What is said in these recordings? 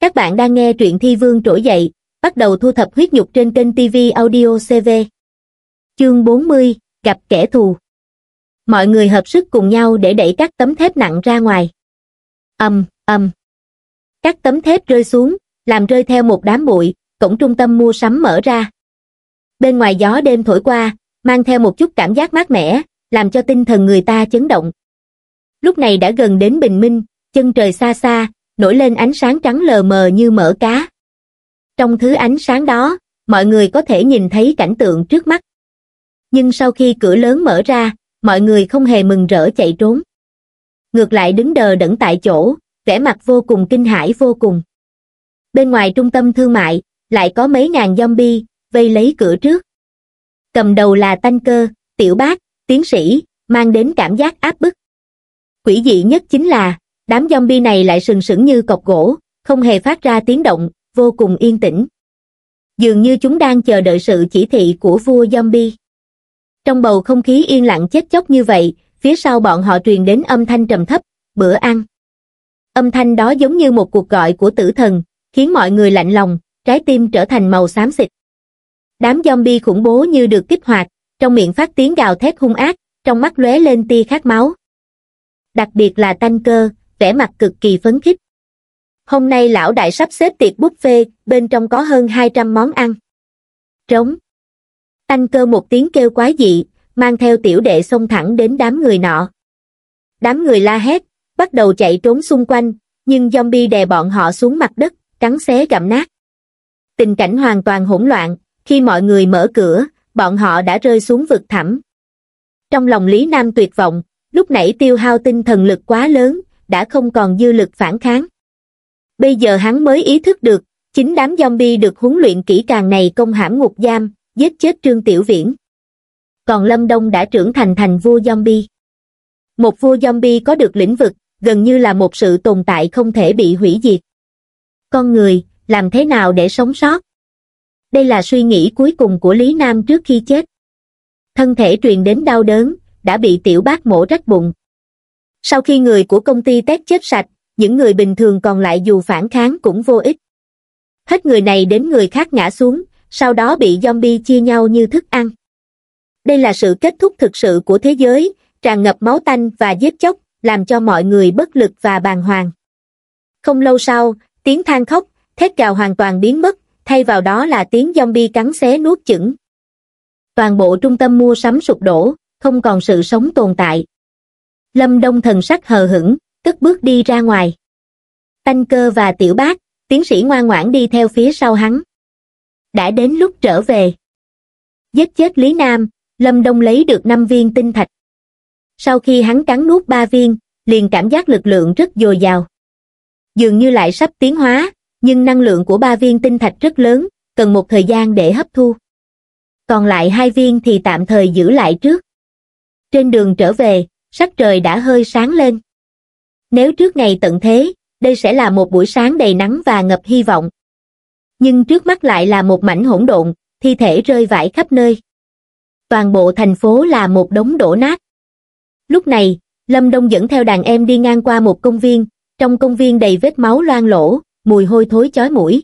Các bạn đang nghe truyện Thi Vương trỗi dậy, bắt đầu thu thập huyết nhục trên kênh TV Audio CV. Chương 40, gặp kẻ thù. Mọi người hợp sức cùng nhau để đẩy các tấm thép nặng ra ngoài. Âm, um, âm. Các tấm thép rơi xuống, làm rơi theo một đám bụi, cổng trung tâm mua sắm mở ra. Bên ngoài gió đêm thổi qua, mang theo một chút cảm giác mát mẻ, làm cho tinh thần người ta chấn động. Lúc này đã gần đến bình minh, chân trời xa xa, nổi lên ánh sáng trắng lờ mờ như mỡ cá. Trong thứ ánh sáng đó, mọi người có thể nhìn thấy cảnh tượng trước mắt. Nhưng sau khi cửa lớn mở ra, mọi người không hề mừng rỡ chạy trốn. Ngược lại đứng đờ đẫn tại chỗ, vẻ mặt vô cùng kinh hãi vô cùng. Bên ngoài trung tâm thương mại, lại có mấy ngàn zombie, vây lấy cửa trước. Cầm đầu là tanh cơ, tiểu bác, tiến sĩ, mang đến cảm giác áp bức. Quỷ dị nhất chính là, đám zombie này lại sừng sững như cọc gỗ, không hề phát ra tiếng động, vô cùng yên tĩnh. Dường như chúng đang chờ đợi sự chỉ thị của vua zombie. Trong bầu không khí yên lặng chết chóc như vậy, phía sau bọn họ truyền đến âm thanh trầm thấp, bữa ăn. Âm thanh đó giống như một cuộc gọi của tử thần, khiến mọi người lạnh lòng, trái tim trở thành màu xám xịt. Đám zombie khủng bố như được kích hoạt, trong miệng phát tiếng gào thét hung ác, trong mắt lóe lên tia khát máu. Đặc biệt là tanh cơ, vẻ mặt cực kỳ phấn khích hôm nay lão đại sắp xếp tiệc buffet bên trong có hơn hai trăm món ăn trống Tăng cơ một tiếng kêu quái dị mang theo tiểu đệ xông thẳng đến đám người nọ đám người la hét bắt đầu chạy trốn xung quanh nhưng zombie đè bọn họ xuống mặt đất cắn xé gặm nát tình cảnh hoàn toàn hỗn loạn khi mọi người mở cửa bọn họ đã rơi xuống vực thẳm trong lòng lý nam tuyệt vọng lúc nãy tiêu hao tinh thần lực quá lớn đã không còn dư lực phản kháng. Bây giờ hắn mới ý thức được, chính đám zombie được huấn luyện kỹ càng này công hãm ngục giam, giết chết Trương Tiểu Viễn. Còn Lâm Đông đã trưởng thành thành vua zombie. Một vua zombie có được lĩnh vực, gần như là một sự tồn tại không thể bị hủy diệt. Con người, làm thế nào để sống sót? Đây là suy nghĩ cuối cùng của Lý Nam trước khi chết. Thân thể truyền đến đau đớn, đã bị tiểu bác mổ rách bụng, sau khi người của công ty tét chết sạch những người bình thường còn lại dù phản kháng cũng vô ích hết người này đến người khác ngã xuống sau đó bị zombie chia nhau như thức ăn đây là sự kết thúc thực sự của thế giới tràn ngập máu tanh và giết chóc làm cho mọi người bất lực và bàng hoàng không lâu sau tiếng than khóc thét gào hoàn toàn biến mất thay vào đó là tiếng zombie cắn xé nuốt chửng toàn bộ trung tâm mua sắm sụp đổ không còn sự sống tồn tại Lâm Đông thần sắc hờ hững, cất bước đi ra ngoài. Tanh cơ và tiểu bác, tiến sĩ ngoan ngoãn đi theo phía sau hắn. Đã đến lúc trở về. Giết chết Lý Nam, Lâm Đông lấy được 5 viên tinh thạch. Sau khi hắn cắn nuốt 3 viên, liền cảm giác lực lượng rất dồi dào. Dường như lại sắp tiến hóa, nhưng năng lượng của 3 viên tinh thạch rất lớn, cần một thời gian để hấp thu. Còn lại hai viên thì tạm thời giữ lại trước. Trên đường trở về, sắc trời đã hơi sáng lên nếu trước ngày tận thế đây sẽ là một buổi sáng đầy nắng và ngập hy vọng nhưng trước mắt lại là một mảnh hỗn độn thi thể rơi vãi khắp nơi toàn bộ thành phố là một đống đổ nát lúc này lâm đông dẫn theo đàn em đi ngang qua một công viên trong công viên đầy vết máu loang lỗ mùi hôi thối chói mũi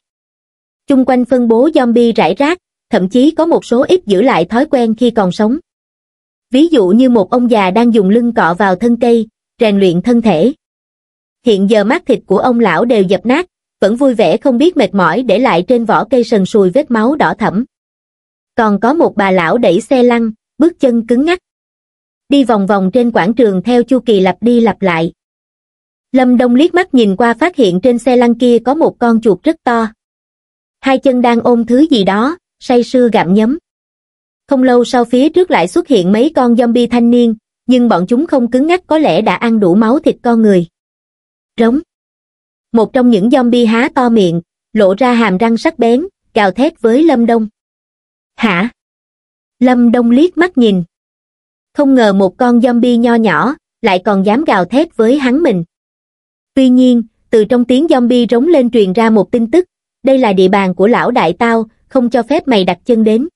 chung quanh phân bố zombie rải rác thậm chí có một số ít giữ lại thói quen khi còn sống ví dụ như một ông già đang dùng lưng cọ vào thân cây, rèn luyện thân thể. Hiện giờ mắt thịt của ông lão đều dập nát, vẫn vui vẻ không biết mệt mỏi để lại trên vỏ cây sần sùi vết máu đỏ thẫm. Còn có một bà lão đẩy xe lăn, bước chân cứng ngắc. Đi vòng vòng trên quảng trường theo chu kỳ lặp đi lặp lại. Lâm Đông liếc mắt nhìn qua phát hiện trên xe lăn kia có một con chuột rất to. Hai chân đang ôm thứ gì đó, say sưa gặm nhấm. Không lâu sau phía trước lại xuất hiện mấy con zombie thanh niên, nhưng bọn chúng không cứng ngắc có lẽ đã ăn đủ máu thịt con người. Rống. Một trong những zombie há to miệng, lộ ra hàm răng sắc bén, gào thét với Lâm Đông. Hả? Lâm Đông liếc mắt nhìn. Không ngờ một con zombie nho nhỏ, lại còn dám gào thét với hắn mình. Tuy nhiên, từ trong tiếng zombie rống lên truyền ra một tin tức, đây là địa bàn của lão đại tao, không cho phép mày đặt chân đến.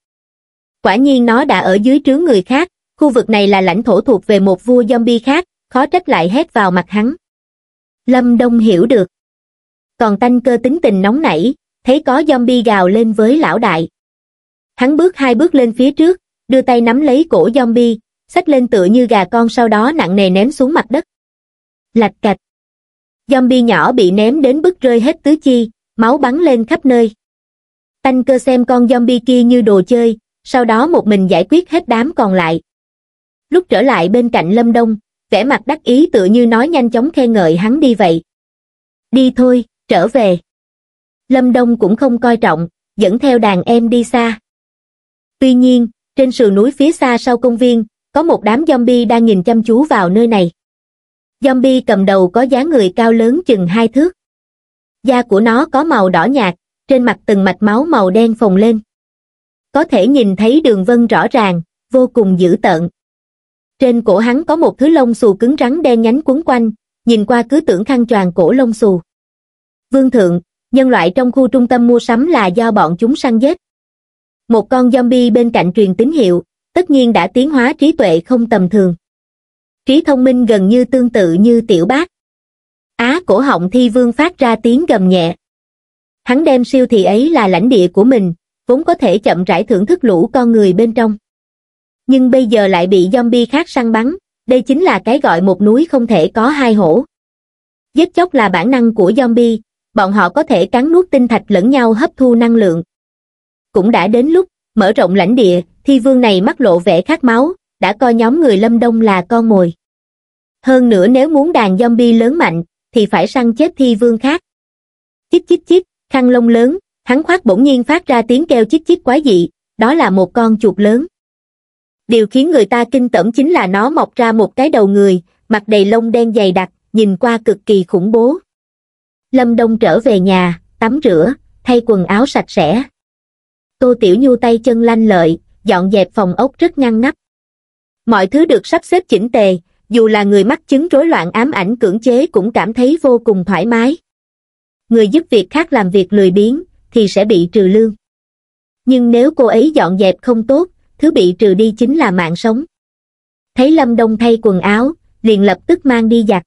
Quả nhiên nó đã ở dưới trướng người khác, khu vực này là lãnh thổ thuộc về một vua zombie khác, khó trách lại hét vào mặt hắn. Lâm Đông hiểu được. Còn tanh cơ tính tình nóng nảy, thấy có zombie gào lên với lão đại. Hắn bước hai bước lên phía trước, đưa tay nắm lấy cổ zombie, xách lên tựa như gà con sau đó nặng nề ném xuống mặt đất. Lạch cạch. Zombie nhỏ bị ném đến bức rơi hết tứ chi, máu bắn lên khắp nơi. Tanh cơ xem con zombie kia như đồ chơi, sau đó một mình giải quyết hết đám còn lại. Lúc trở lại bên cạnh Lâm Đông, vẻ mặt đắc ý tựa như nói nhanh chóng khen ngợi hắn đi vậy. Đi thôi, trở về. Lâm Đông cũng không coi trọng, dẫn theo đàn em đi xa. Tuy nhiên, trên sườn núi phía xa sau công viên, có một đám zombie đang nhìn chăm chú vào nơi này. Zombie cầm đầu có dáng người cao lớn chừng hai thước. Da của nó có màu đỏ nhạt, trên mặt từng mạch máu màu đen phồng lên có thể nhìn thấy đường vân rõ ràng, vô cùng dữ tợn. Trên cổ hắn có một thứ lông xù cứng rắn đen nhánh quấn quanh, nhìn qua cứ tưởng khăn choàng cổ lông xù. Vương thượng, nhân loại trong khu trung tâm mua sắm là do bọn chúng săn giết. Một con zombie bên cạnh truyền tín hiệu, tất nhiên đã tiến hóa trí tuệ không tầm thường. Trí thông minh gần như tương tự như tiểu bác. Á cổ họng thi vương phát ra tiếng gầm nhẹ. Hắn đem siêu thị ấy là lãnh địa của mình, vốn có thể chậm rãi thưởng thức lũ con người bên trong. Nhưng bây giờ lại bị zombie khác săn bắn, đây chính là cái gọi một núi không thể có hai hổ. Giết chóc là bản năng của zombie, bọn họ có thể cắn nuốt tinh thạch lẫn nhau hấp thu năng lượng. Cũng đã đến lúc, mở rộng lãnh địa, thi vương này mắt lộ vẻ khát máu, đã coi nhóm người lâm đông là con mồi. Hơn nữa nếu muốn đàn zombie lớn mạnh, thì phải săn chết thi vương khác. Chích chích chích, khăn lông lớn, hắn khoác bỗng nhiên phát ra tiếng kêu chít chít quái dị, đó là một con chuột lớn. Điều khiến người ta kinh tởm chính là nó mọc ra một cái đầu người, mặt đầy lông đen dày đặc, nhìn qua cực kỳ khủng bố. Lâm Đông trở về nhà, tắm rửa, thay quần áo sạch sẽ. Tô Tiểu Nhu tay chân lanh lợi, dọn dẹp phòng ốc rất ngăn nắp. Mọi thứ được sắp xếp chỉnh tề, dù là người mắc chứng rối loạn ám ảnh cưỡng chế cũng cảm thấy vô cùng thoải mái. Người giúp việc khác làm việc lười biếng, thì sẽ bị trừ lương nhưng nếu cô ấy dọn dẹp không tốt thứ bị trừ đi chính là mạng sống thấy lâm đông thay quần áo liền lập tức mang đi giặt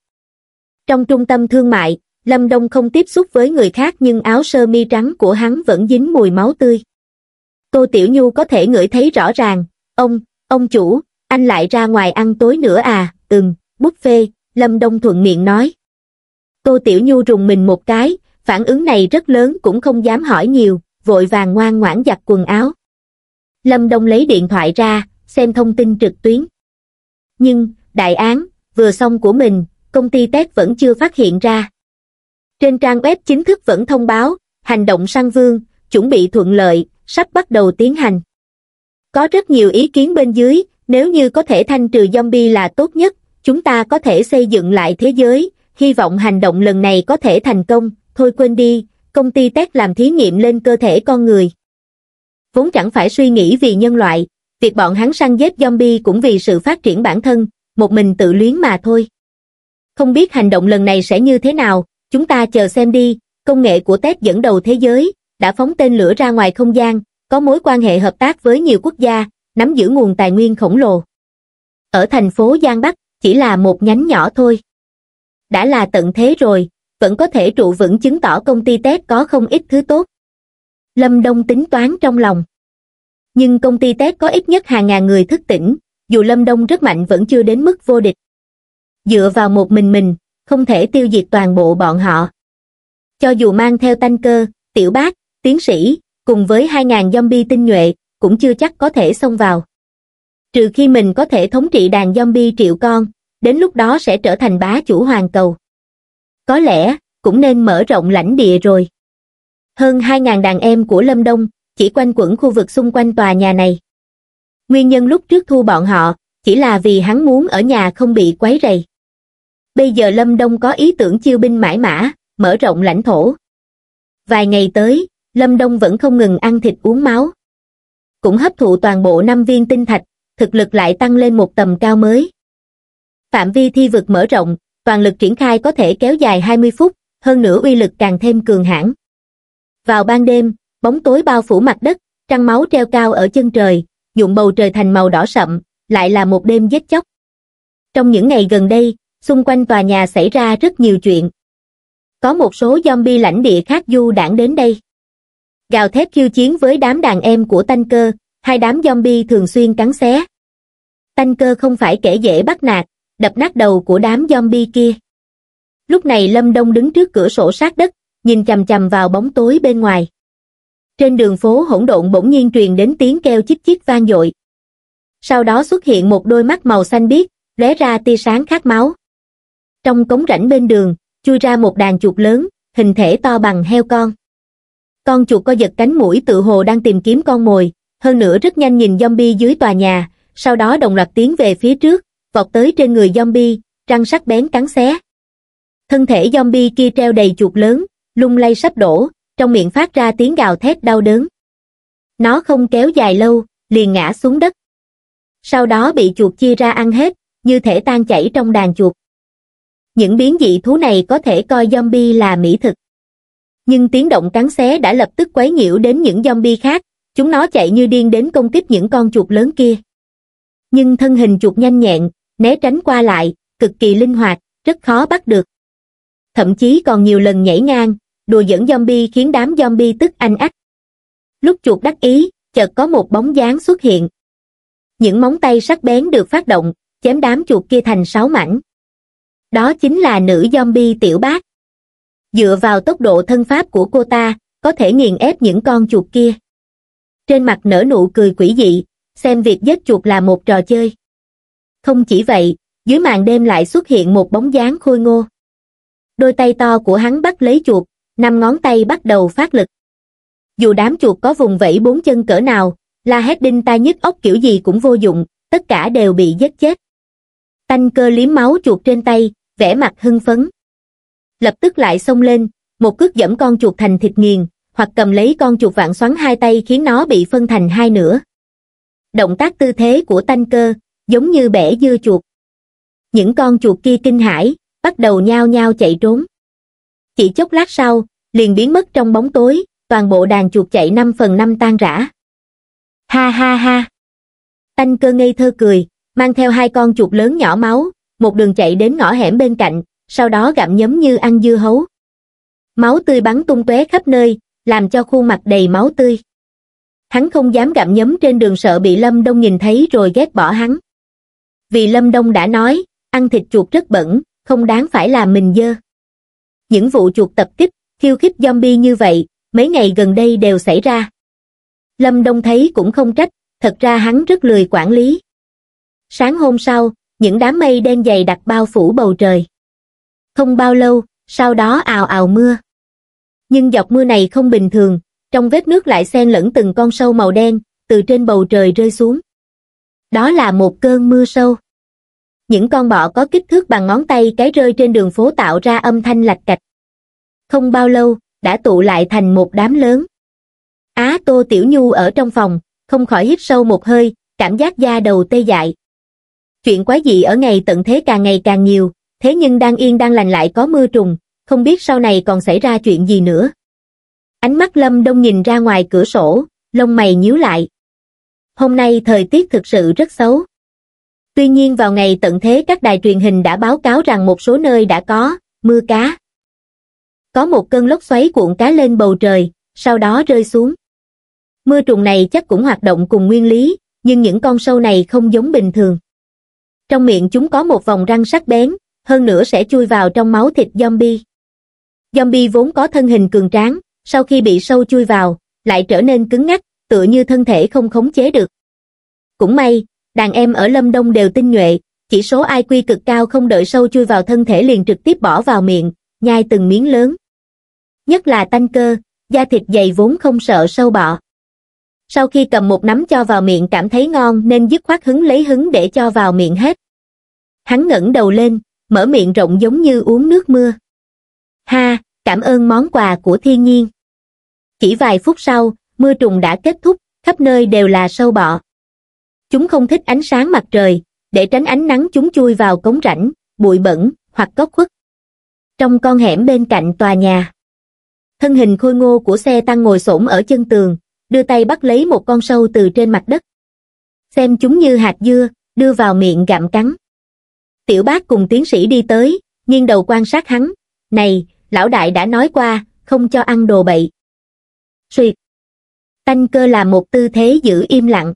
trong trung tâm thương mại lâm đông không tiếp xúc với người khác nhưng áo sơ mi trắng của hắn vẫn dính mùi máu tươi Cô tiểu nhu có thể ngửi thấy rõ ràng ông ông chủ anh lại ra ngoài ăn tối nữa à ừm buffet. lâm đông thuận miệng nói Cô tiểu nhu rùng mình một cái phản ứng này rất lớn cũng không dám hỏi nhiều, vội vàng ngoan ngoãn giặt quần áo. Lâm Đông lấy điện thoại ra, xem thông tin trực tuyến. Nhưng, đại án, vừa xong của mình, công ty Tết vẫn chưa phát hiện ra. Trên trang web chính thức vẫn thông báo, hành động săn vương, chuẩn bị thuận lợi, sắp bắt đầu tiến hành. Có rất nhiều ý kiến bên dưới, nếu như có thể thanh trừ zombie là tốt nhất, chúng ta có thể xây dựng lại thế giới, hy vọng hành động lần này có thể thành công, thôi quên đi, công ty test làm thí nghiệm lên cơ thể con người. Vốn chẳng phải suy nghĩ vì nhân loại, việc bọn hắn săn giết zombie cũng vì sự phát triển bản thân, một mình tự luyến mà thôi. Không biết hành động lần này sẽ như thế nào, chúng ta chờ xem đi, công nghệ của test dẫn đầu thế giới, đã phóng tên lửa ra ngoài không gian, có mối quan hệ hợp tác với nhiều quốc gia, nắm giữ nguồn tài nguyên khổng lồ. Ở thành phố Giang Bắc, chỉ là một nhánh nhỏ thôi. Đã là tận thế rồi, vẫn có thể trụ vững chứng tỏ công ty tết có không ít thứ tốt lâm đông tính toán trong lòng nhưng công ty tết có ít nhất hàng ngàn người thức tỉnh dù lâm đông rất mạnh vẫn chưa đến mức vô địch dựa vào một mình mình không thể tiêu diệt toàn bộ bọn họ cho dù mang theo tanh cơ tiểu bác tiến sĩ cùng với hai ngàn zombie tinh nhuệ cũng chưa chắc có thể xông vào trừ khi mình có thể thống trị đàn zombie triệu con đến lúc đó sẽ trở thành bá chủ hoàn cầu có lẽ, cũng nên mở rộng lãnh địa rồi. Hơn 2.000 đàn em của Lâm Đông chỉ quanh quẩn khu vực xung quanh tòa nhà này. Nguyên nhân lúc trước thu bọn họ chỉ là vì hắn muốn ở nhà không bị quấy rầy. Bây giờ Lâm Đông có ý tưởng chiêu binh mãi mã, mở rộng lãnh thổ. Vài ngày tới, Lâm Đông vẫn không ngừng ăn thịt uống máu. Cũng hấp thụ toàn bộ năm viên tinh thạch, thực lực lại tăng lên một tầm cao mới. Phạm vi thi vực mở rộng, toàn lực triển khai có thể kéo dài 20 phút, hơn nữa uy lực càng thêm cường hãn. Vào ban đêm, bóng tối bao phủ mặt đất, trăng máu treo cao ở chân trời, nhuộm bầu trời thành màu đỏ sậm, lại là một đêm giết chóc. Trong những ngày gần đây, xung quanh tòa nhà xảy ra rất nhiều chuyện. Có một số zombie lãnh địa khác du đảng đến đây. Gào thét khiêu chiến với đám đàn em của Tanh Cơ, hai đám zombie thường xuyên cắn xé. Tanh Cơ không phải kẻ dễ bắt nạt, đập nát đầu của đám zombie kia. Lúc này Lâm Đông đứng trước cửa sổ sát đất, nhìn chầm chầm vào bóng tối bên ngoài. Trên đường phố hỗn độn bỗng nhiên truyền đến tiếng keo chích chít vang dội. Sau đó xuất hiện một đôi mắt màu xanh biếc, lóe ra tia sáng khát máu. Trong cống rãnh bên đường, chui ra một đàn chuột lớn, hình thể to bằng heo con. Con chuột co giật cánh mũi tự hồ đang tìm kiếm con mồi, hơn nữa rất nhanh nhìn zombie dưới tòa nhà, sau đó đồng loạt tiến về phía trước, vọt tới trên người zombie, răng sắc bén cắn xé. Thân thể zombie kia treo đầy chuột lớn, lung lay sắp đổ, trong miệng phát ra tiếng gào thét đau đớn. Nó không kéo dài lâu, liền ngã xuống đất. Sau đó bị chuột chia ra ăn hết, như thể tan chảy trong đàn chuột. Những biến dị thú này có thể coi zombie là mỹ thực. Nhưng tiếng động cắn xé đã lập tức quấy nhiễu đến những zombie khác, chúng nó chạy như điên đến công kích những con chuột lớn kia. Nhưng thân hình chuột nhanh nhẹn, né tránh qua lại, cực kỳ linh hoạt, rất khó bắt được. Thậm chí còn nhiều lần nhảy ngang, đùa dẫn zombie khiến đám zombie tức anh ách. Lúc chuột đắc ý, chợt có một bóng dáng xuất hiện. Những móng tay sắc bén được phát động, chém đám chuột kia thành sáu mảnh. Đó chính là nữ zombie tiểu bác. Dựa vào tốc độ thân pháp của cô ta, có thể nghiền ép những con chuột kia. Trên mặt nở nụ cười quỷ dị, xem việc giết chuột là một trò chơi. Không chỉ vậy, dưới màn đêm lại xuất hiện một bóng dáng khôi ngô. Đôi tay to của hắn bắt lấy chuột, năm ngón tay bắt đầu phát lực. Dù đám chuột có vùng vẫy bốn chân cỡ nào, la hét đinh tai nhức ốc kiểu gì cũng vô dụng, tất cả đều bị giết chết. Tanh cơ liếm máu chuột trên tay, vẻ mặt hưng phấn. Lập tức lại xông lên, một cước dẫm con chuột thành thịt nghiền, hoặc cầm lấy con chuột vạn xoắn hai tay khiến nó bị phân thành hai nửa. Động tác tư thế của tanh cơ, giống như bẻ dưa chuột. Những con chuột kia kinh hãi, bắt đầu nhao nhao chạy trốn. Chỉ chốc lát sau, liền biến mất trong bóng tối, toàn bộ đàn chuột chạy 5 phần 5 tan rã. Ha ha ha! Tanh cơ ngây thơ cười, mang theo hai con chuột lớn nhỏ máu, một đường chạy đến ngõ hẻm bên cạnh, sau đó gặm nhấm như ăn dưa hấu. Máu tươi bắn tung tóe khắp nơi, làm cho khuôn mặt đầy máu tươi. Hắn không dám gặm nhấm trên đường sợ bị Lâm Đông nhìn thấy rồi ghét bỏ hắn vì lâm đông đã nói ăn thịt chuột rất bẩn không đáng phải là mình dơ những vụ chuột tập kích khiêu khích zombie như vậy mấy ngày gần đây đều xảy ra lâm đông thấy cũng không trách thật ra hắn rất lười quản lý sáng hôm sau những đám mây đen dày đặc bao phủ bầu trời không bao lâu sau đó ào ào mưa nhưng giọt mưa này không bình thường trong vết nước lại xen lẫn từng con sâu màu đen từ trên bầu trời rơi xuống đó là một cơn mưa sâu những con bọ có kích thước bằng ngón tay cái rơi trên đường phố tạo ra âm thanh lạch cạch không bao lâu đã tụ lại thành một đám lớn á à, tô tiểu nhu ở trong phòng không khỏi hít sâu một hơi cảm giác da đầu tê dại chuyện quái dị ở ngày tận thế càng ngày càng nhiều thế nhưng đang yên đang lành lại có mưa trùng không biết sau này còn xảy ra chuyện gì nữa ánh mắt lâm đông nhìn ra ngoài cửa sổ lông mày nhíu lại hôm nay thời tiết thực sự rất xấu Tuy nhiên vào ngày tận thế các đài truyền hình đã báo cáo rằng một số nơi đã có mưa cá. Có một cơn lốc xoáy cuộn cá lên bầu trời, sau đó rơi xuống. Mưa trùng này chắc cũng hoạt động cùng nguyên lý, nhưng những con sâu này không giống bình thường. Trong miệng chúng có một vòng răng sắc bén, hơn nữa sẽ chui vào trong máu thịt zombie. Zombie vốn có thân hình cường tráng, sau khi bị sâu chui vào, lại trở nên cứng ngắc, tựa như thân thể không khống chế được. Cũng may, đàn em ở Lâm Đông đều tinh nhuệ, chỉ số IQ cực cao không đợi sâu chui vào thân thể liền trực tiếp bỏ vào miệng, nhai từng miếng lớn. Nhất là tanh cơ, da thịt dày vốn không sợ sâu bọ. Sau khi cầm một nắm cho vào miệng cảm thấy ngon nên dứt khoát hứng lấy hứng để cho vào miệng hết. Hắn ngẩng đầu lên, mở miệng rộng giống như uống nước mưa. Ha, cảm ơn món quà của thiên nhiên. Chỉ vài phút sau, mưa trùng đã kết thúc, khắp nơi đều là sâu bọ chúng không thích ánh sáng mặt trời để tránh ánh nắng chúng chui vào cống rãnh bụi bẩn hoặc góc khuất trong con hẻm bên cạnh tòa nhà thân hình khôi ngô của xe tăng ngồi xổm ở chân tường đưa tay bắt lấy một con sâu từ trên mặt đất xem chúng như hạt dưa đưa vào miệng gặm cắn tiểu bác cùng tiến sĩ đi tới nghiêng đầu quan sát hắn này lão đại đã nói qua không cho ăn đồ bậy suyệt tanh cơ là một tư thế giữ im lặng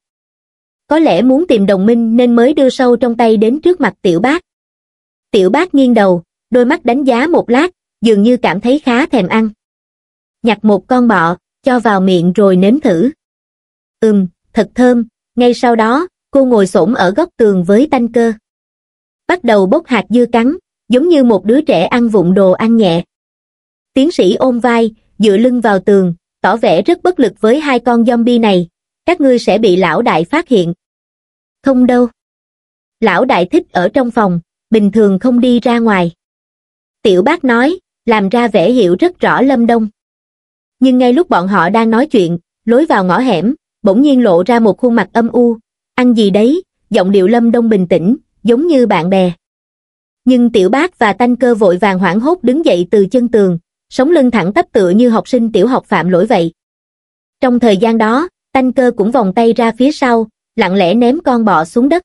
có lẽ muốn tìm đồng minh nên mới đưa sâu trong tay đến trước mặt tiểu bác. Tiểu bác nghiêng đầu, đôi mắt đánh giá một lát, dường như cảm thấy khá thèm ăn. Nhặt một con bọ, cho vào miệng rồi nếm thử. Ừm, thật thơm, ngay sau đó, cô ngồi xổm ở góc tường với tanh cơ. Bắt đầu bốc hạt dưa cắn, giống như một đứa trẻ ăn vụng đồ ăn nhẹ. Tiến sĩ ôm vai, dựa lưng vào tường, tỏ vẻ rất bất lực với hai con zombie này, các ngươi sẽ bị lão đại phát hiện. Không đâu. Lão đại thích ở trong phòng, bình thường không đi ra ngoài. Tiểu bác nói, làm ra vẻ hiểu rất rõ Lâm Đông. Nhưng ngay lúc bọn họ đang nói chuyện, lối vào ngõ hẻm, bỗng nhiên lộ ra một khuôn mặt âm u, ăn gì đấy, giọng điệu Lâm Đông bình tĩnh, giống như bạn bè. Nhưng tiểu bác và tanh cơ vội vàng hoảng hốt đứng dậy từ chân tường, sống lưng thẳng tắp tựa như học sinh tiểu học phạm lỗi vậy. Trong thời gian đó, Tanh cơ cũng vòng tay ra phía sau, lặng lẽ ném con bọ xuống đất.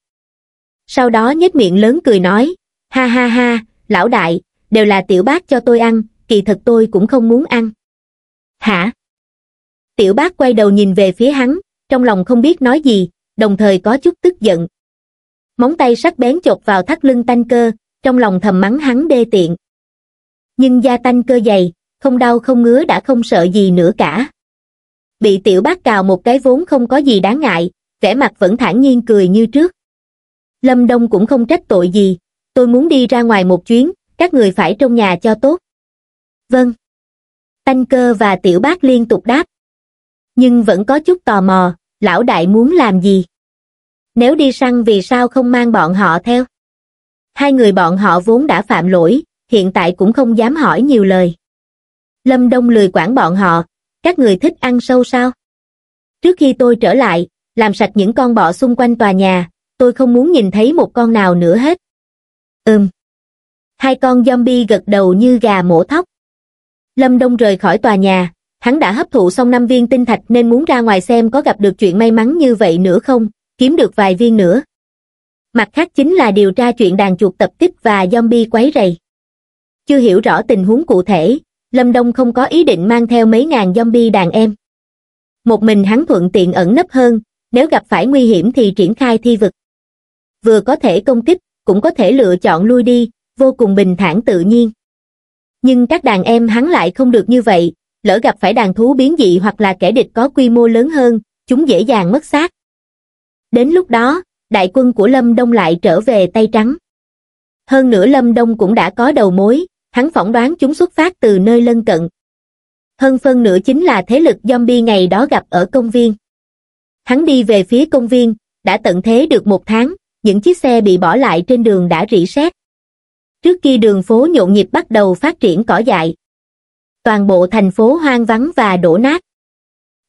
Sau đó nhếch miệng lớn cười nói, ha ha ha, lão đại, đều là tiểu bác cho tôi ăn, kỳ thật tôi cũng không muốn ăn. Hả? Tiểu bác quay đầu nhìn về phía hắn, trong lòng không biết nói gì, đồng thời có chút tức giận. Móng tay sắc bén chột vào thắt lưng tanh cơ, trong lòng thầm mắng hắn đê tiện. Nhưng da tanh cơ dày, không đau không ngứa đã không sợ gì nữa cả bị tiểu bác cào một cái vốn không có gì đáng ngại vẻ mặt vẫn thản nhiên cười như trước lâm đông cũng không trách tội gì tôi muốn đi ra ngoài một chuyến các người phải trong nhà cho tốt vâng tanh cơ và tiểu bác liên tục đáp nhưng vẫn có chút tò mò lão đại muốn làm gì nếu đi săn vì sao không mang bọn họ theo hai người bọn họ vốn đã phạm lỗi hiện tại cũng không dám hỏi nhiều lời lâm đông lười quản bọn họ các người thích ăn sâu sao? Trước khi tôi trở lại, làm sạch những con bọ xung quanh tòa nhà, tôi không muốn nhìn thấy một con nào nữa hết. Ừm. Hai con zombie gật đầu như gà mổ thóc. Lâm Đông rời khỏi tòa nhà, hắn đã hấp thụ xong năm viên tinh thạch nên muốn ra ngoài xem có gặp được chuyện may mắn như vậy nữa không, kiếm được vài viên nữa. Mặt khác chính là điều tra chuyện đàn chuột tập kích và zombie quấy rầy. Chưa hiểu rõ tình huống cụ thể, lâm đông không có ý định mang theo mấy ngàn zombie đàn em một mình hắn thuận tiện ẩn nấp hơn nếu gặp phải nguy hiểm thì triển khai thi vực vừa có thể công kích cũng có thể lựa chọn lui đi vô cùng bình thản tự nhiên nhưng các đàn em hắn lại không được như vậy lỡ gặp phải đàn thú biến dị hoặc là kẻ địch có quy mô lớn hơn chúng dễ dàng mất xác đến lúc đó đại quân của lâm đông lại trở về tay trắng hơn nữa lâm đông cũng đã có đầu mối hắn phỏng đoán chúng xuất phát từ nơi lân cận. Hơn phân nửa chính là thế lực zombie ngày đó gặp ở công viên. Hắn đi về phía công viên, đã tận thế được một tháng, những chiếc xe bị bỏ lại trên đường đã rỉ sét. Trước kia đường phố nhộn nhịp bắt đầu phát triển cỏ dại. Toàn bộ thành phố hoang vắng và đổ nát.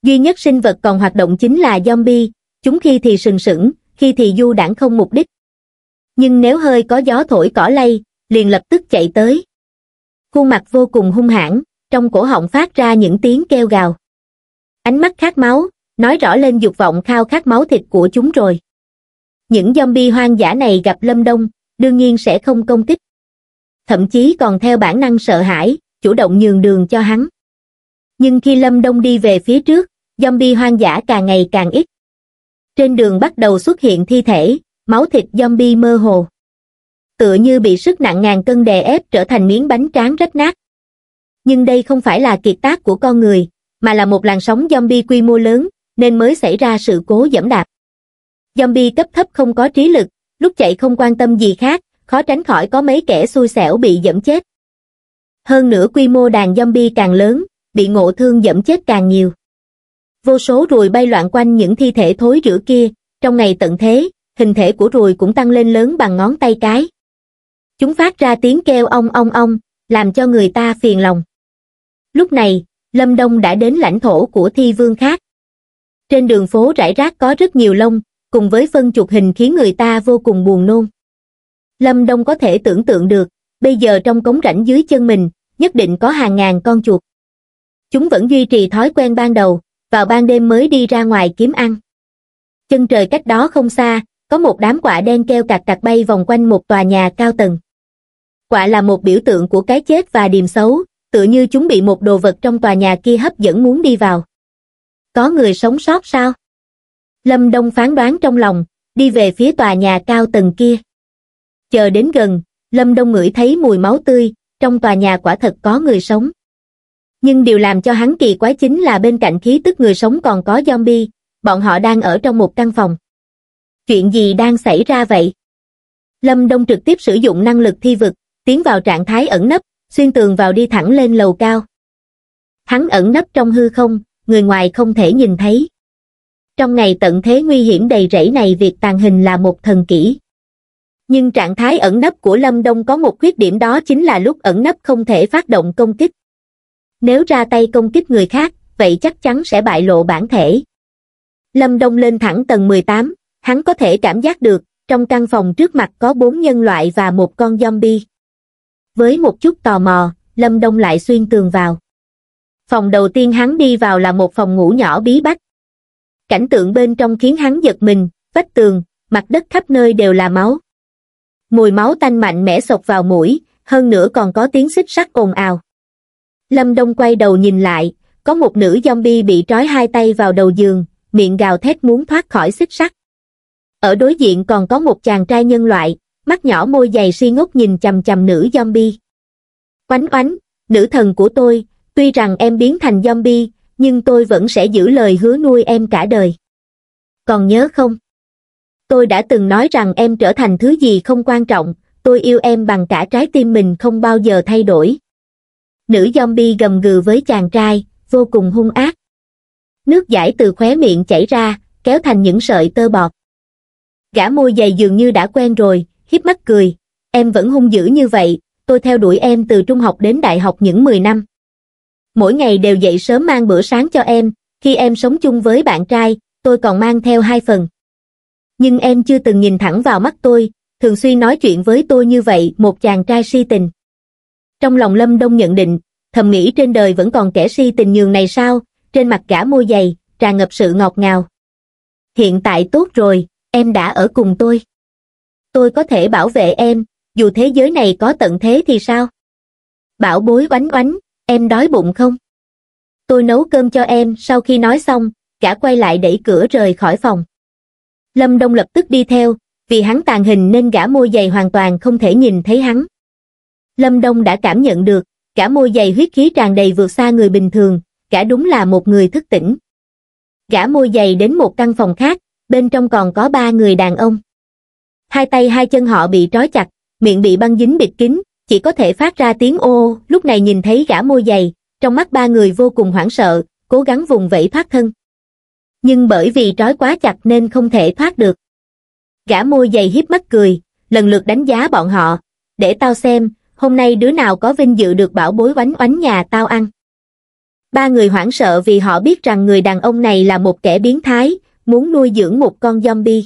Duy nhất sinh vật còn hoạt động chính là zombie, chúng khi thì sừng sững, khi thì du đảng không mục đích. Nhưng nếu hơi có gió thổi cỏ lay, liền lập tức chạy tới khuôn mặt vô cùng hung hãn trong cổ họng phát ra những tiếng kêu gào ánh mắt khát máu nói rõ lên dục vọng khao khát máu thịt của chúng rồi những zombie hoang dã này gặp lâm đông đương nhiên sẽ không công kích thậm chí còn theo bản năng sợ hãi chủ động nhường đường cho hắn nhưng khi lâm đông đi về phía trước zombie hoang dã càng ngày càng ít trên đường bắt đầu xuất hiện thi thể máu thịt zombie mơ hồ tựa như bị sức nặng ngàn cân đè ép trở thành miếng bánh tráng rách nát. Nhưng đây không phải là kiệt tác của con người, mà là một làn sóng zombie quy mô lớn, nên mới xảy ra sự cố dẫm đạp. Zombie cấp thấp không có trí lực, lúc chạy không quan tâm gì khác, khó tránh khỏi có mấy kẻ xui xẻo bị dẫm chết. Hơn nữa quy mô đàn zombie càng lớn, bị ngộ thương dẫm chết càng nhiều. Vô số ruồi bay loạn quanh những thi thể thối rữa kia, trong ngày tận thế, hình thể của ruồi cũng tăng lên lớn bằng ngón tay cái chúng phát ra tiếng kêu ong ong ong làm cho người ta phiền lòng lúc này lâm đông đã đến lãnh thổ của thi vương khác trên đường phố rải rác có rất nhiều lông cùng với phân chuột hình khiến người ta vô cùng buồn nôn lâm đông có thể tưởng tượng được bây giờ trong cống rãnh dưới chân mình nhất định có hàng ngàn con chuột chúng vẫn duy trì thói quen ban đầu vào ban đêm mới đi ra ngoài kiếm ăn chân trời cách đó không xa có một đám quả đen keo cạc cạc bay vòng quanh một tòa nhà cao tầng. Quả là một biểu tượng của cái chết và điềm xấu, tựa như chúng bị một đồ vật trong tòa nhà kia hấp dẫn muốn đi vào. Có người sống sót sao? Lâm Đông phán đoán trong lòng, đi về phía tòa nhà cao tầng kia. Chờ đến gần, Lâm Đông ngửi thấy mùi máu tươi, trong tòa nhà quả thật có người sống. Nhưng điều làm cho hắn kỳ quái chính là bên cạnh khí tức người sống còn có zombie, bọn họ đang ở trong một căn phòng chuyện gì đang xảy ra vậy? Lâm Đông trực tiếp sử dụng năng lực thi vực, tiến vào trạng thái ẩn nấp, xuyên tường vào đi thẳng lên lầu cao. Hắn ẩn nấp trong hư không, người ngoài không thể nhìn thấy. Trong ngày tận thế nguy hiểm đầy rẫy này việc tàn hình là một thần kỹ. Nhưng trạng thái ẩn nấp của Lâm Đông có một khuyết điểm đó chính là lúc ẩn nấp không thể phát động công kích. Nếu ra tay công kích người khác, vậy chắc chắn sẽ bại lộ bản thể. Lâm Đông lên thẳng tầng 18, Hắn có thể cảm giác được, trong căn phòng trước mặt có bốn nhân loại và một con zombie. Với một chút tò mò, Lâm Đông lại xuyên tường vào. Phòng đầu tiên hắn đi vào là một phòng ngủ nhỏ bí bách. Cảnh tượng bên trong khiến hắn giật mình, vách tường, mặt đất khắp nơi đều là máu. Mùi máu tanh mạnh mẽ sộc vào mũi, hơn nữa còn có tiếng xích sắt ồn ào. Lâm Đông quay đầu nhìn lại, có một nữ zombie bị trói hai tay vào đầu giường, miệng gào thét muốn thoát khỏi xích sắt. Ở đối diện còn có một chàng trai nhân loại, mắt nhỏ môi dày si ngốc nhìn chầm chầm nữ zombie. Oánh oánh, nữ thần của tôi, tuy rằng em biến thành zombie, nhưng tôi vẫn sẽ giữ lời hứa nuôi em cả đời. Còn nhớ không? Tôi đã từng nói rằng em trở thành thứ gì không quan trọng, tôi yêu em bằng cả trái tim mình không bao giờ thay đổi. Nữ zombie gầm gừ với chàng trai, vô cùng hung ác. Nước giải từ khóe miệng chảy ra, kéo thành những sợi tơ bọt gã môi dày dường như đã quen rồi, hiếp mắt cười, em vẫn hung dữ như vậy, tôi theo đuổi em từ trung học đến đại học những 10 năm. Mỗi ngày đều dậy sớm mang bữa sáng cho em, khi em sống chung với bạn trai, tôi còn mang theo hai phần. Nhưng em chưa từng nhìn thẳng vào mắt tôi, thường xuyên nói chuyện với tôi như vậy một chàng trai si tình. Trong lòng Lâm Đông nhận định, thầm nghĩ trên đời vẫn còn kẻ si tình nhường này sao, trên mặt gã môi dày, tràn ngập sự ngọt ngào. Hiện tại tốt rồi, em đã ở cùng tôi. Tôi có thể bảo vệ em, dù thế giới này có tận thế thì sao? Bảo bối oánh oánh, em đói bụng không? Tôi nấu cơm cho em sau khi nói xong, gã quay lại đẩy cửa rời khỏi phòng. Lâm Đông lập tức đi theo, vì hắn tàn hình nên gã môi dày hoàn toàn không thể nhìn thấy hắn. Lâm Đông đã cảm nhận được, gã môi dày huyết khí tràn đầy vượt xa người bình thường, gã đúng là một người thức tỉnh. Gã môi dày đến một căn phòng khác, bên trong còn có ba người đàn ông hai tay hai chân họ bị trói chặt miệng bị băng dính bịt kín chỉ có thể phát ra tiếng ô lúc này nhìn thấy gã môi dày trong mắt ba người vô cùng hoảng sợ cố gắng vùng vẫy thoát thân nhưng bởi vì trói quá chặt nên không thể thoát được gã môi dày hiếp mắt cười lần lượt đánh giá bọn họ để tao xem hôm nay đứa nào có vinh dự được bảo bối oánh oánh nhà tao ăn ba người hoảng sợ vì họ biết rằng người đàn ông này là một kẻ biến thái muốn nuôi dưỡng một con zombie.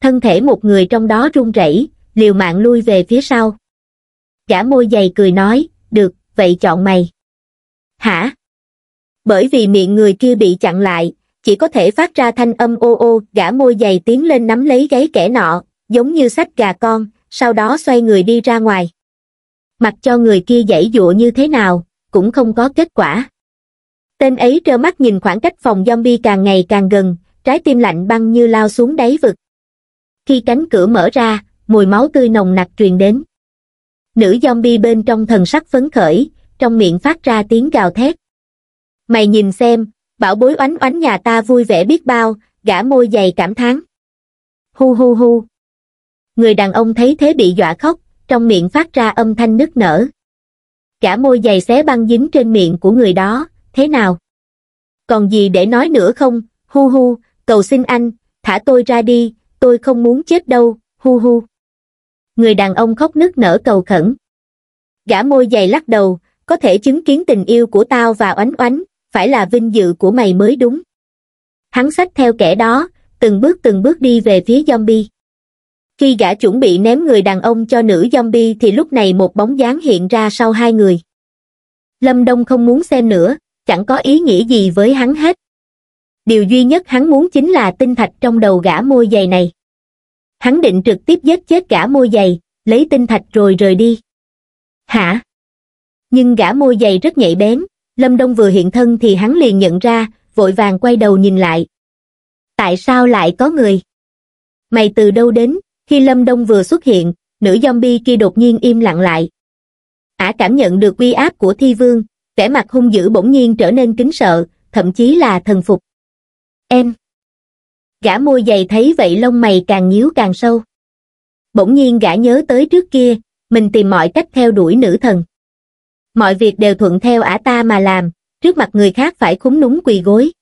Thân thể một người trong đó run rẩy, liều mạng lui về phía sau. gã môi dày cười nói, được, vậy chọn mày. Hả? Bởi vì miệng người kia bị chặn lại, chỉ có thể phát ra thanh âm ô ô, gã môi dày tiến lên nắm lấy gáy kẻ nọ, giống như sách gà con, sau đó xoay người đi ra ngoài. Mặc cho người kia dãy dụa như thế nào, cũng không có kết quả. Tên ấy trơ mắt nhìn khoảng cách phòng zombie càng ngày càng gần, trái tim lạnh băng như lao xuống đáy vực. Khi cánh cửa mở ra, mùi máu tươi nồng nặc truyền đến. Nữ zombie bên trong thần sắc phấn khởi, trong miệng phát ra tiếng gào thét. Mày nhìn xem, bảo bối oánh oánh nhà ta vui vẻ biết bao, gã môi dày cảm thán. Hu hu hu. Người đàn ông thấy thế bị dọa khóc, trong miệng phát ra âm thanh nức nở. Cả môi dày xé băng dính trên miệng của người đó, thế nào? Còn gì để nói nữa không? Hu hu, cầu xin anh, thả tôi ra đi, tôi không muốn chết đâu, hu hu. Người đàn ông khóc nức nở cầu khẩn. Gã môi dày lắc đầu, có thể chứng kiến tình yêu của tao và oánh oánh, phải là vinh dự của mày mới đúng. Hắn xách theo kẻ đó, từng bước từng bước đi về phía zombie. Khi gã chuẩn bị ném người đàn ông cho nữ zombie thì lúc này một bóng dáng hiện ra sau hai người. Lâm Đông không muốn xem nữa, chẳng có ý nghĩa gì với hắn hết điều duy nhất hắn muốn chính là tinh thạch trong đầu gã môi giày này hắn định trực tiếp giết chết gã môi giày lấy tinh thạch rồi rời đi hả nhưng gã môi giày rất nhạy bén lâm đông vừa hiện thân thì hắn liền nhận ra vội vàng quay đầu nhìn lại tại sao lại có người mày từ đâu đến khi lâm đông vừa xuất hiện nữ zombie kia đột nhiên im lặng lại ả cảm nhận được uy áp của thi vương vẻ mặt hung dữ bỗng nhiên trở nên kính sợ thậm chí là thần phục Em. Gã môi dày thấy vậy lông mày càng nhíu càng sâu. Bỗng nhiên gã nhớ tới trước kia, mình tìm mọi cách theo đuổi nữ thần. Mọi việc đều thuận theo ả ta mà làm, trước mặt người khác phải khúng núng quỳ gối.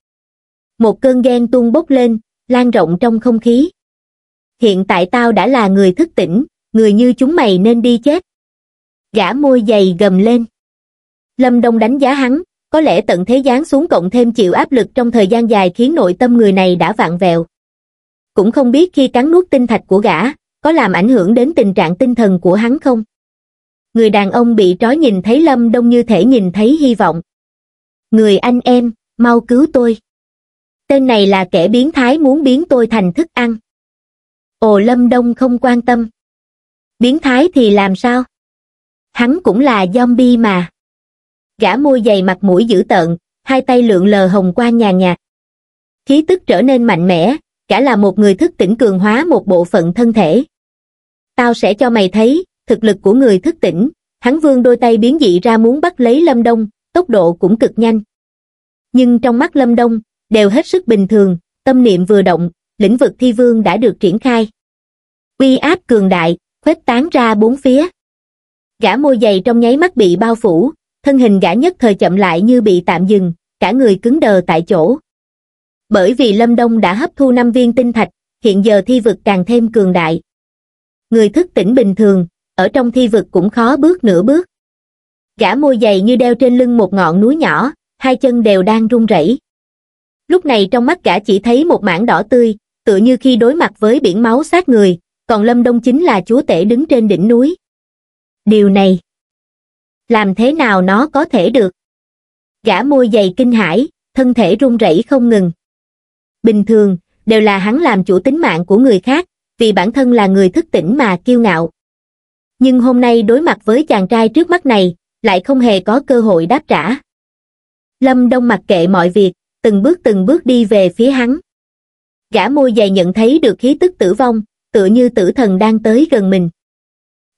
Một cơn ghen tuôn bốc lên, lan rộng trong không khí. Hiện tại tao đã là người thức tỉnh, người như chúng mày nên đi chết. Gã môi dày gầm lên. Lâm Đông đánh giá hắn, có lẽ tận thế giáng xuống cộng thêm chịu áp lực trong thời gian dài khiến nội tâm người này đã vặn vẹo. Cũng không biết khi cắn nuốt tinh thạch của gã, có làm ảnh hưởng đến tình trạng tinh thần của hắn không? Người đàn ông bị trói nhìn thấy Lâm Đông như thể nhìn thấy hy vọng. Người anh em, mau cứu tôi. Tên này là kẻ biến thái muốn biến tôi thành thức ăn. Ồ Lâm Đông không quan tâm. Biến thái thì làm sao? Hắn cũng là zombie mà gã môi dày mặt mũi dữ tợn hai tay lượn lờ hồng quang nhàn nhạt khí tức trở nên mạnh mẽ cả là một người thức tỉnh cường hóa một bộ phận thân thể tao sẽ cho mày thấy thực lực của người thức tỉnh hắn vương đôi tay biến dị ra muốn bắt lấy lâm đông tốc độ cũng cực nhanh nhưng trong mắt lâm đông đều hết sức bình thường tâm niệm vừa động lĩnh vực thi vương đã được triển khai uy áp cường đại khuếch tán ra bốn phía gã môi dày trong nháy mắt bị bao phủ thân hình gã nhất thời chậm lại như bị tạm dừng, cả người cứng đờ tại chỗ. Bởi vì Lâm Đông đã hấp thu năm viên tinh thạch, hiện giờ thi vực càng thêm cường đại. Người thức tỉnh bình thường, ở trong thi vực cũng khó bước nửa bước. Gã môi dày như đeo trên lưng một ngọn núi nhỏ, hai chân đều đang run rẩy. Lúc này trong mắt gã chỉ thấy một mảng đỏ tươi, tựa như khi đối mặt với biển máu sát người, còn Lâm Đông chính là chúa tể đứng trên đỉnh núi. Điều này làm thế nào nó có thể được gã môi dày kinh hãi thân thể run rẩy không ngừng bình thường đều là hắn làm chủ tính mạng của người khác vì bản thân là người thức tỉnh mà kiêu ngạo nhưng hôm nay đối mặt với chàng trai trước mắt này lại không hề có cơ hội đáp trả lâm đông mặc kệ mọi việc từng bước từng bước đi về phía hắn gã môi dày nhận thấy được khí tức tử vong tựa như tử thần đang tới gần mình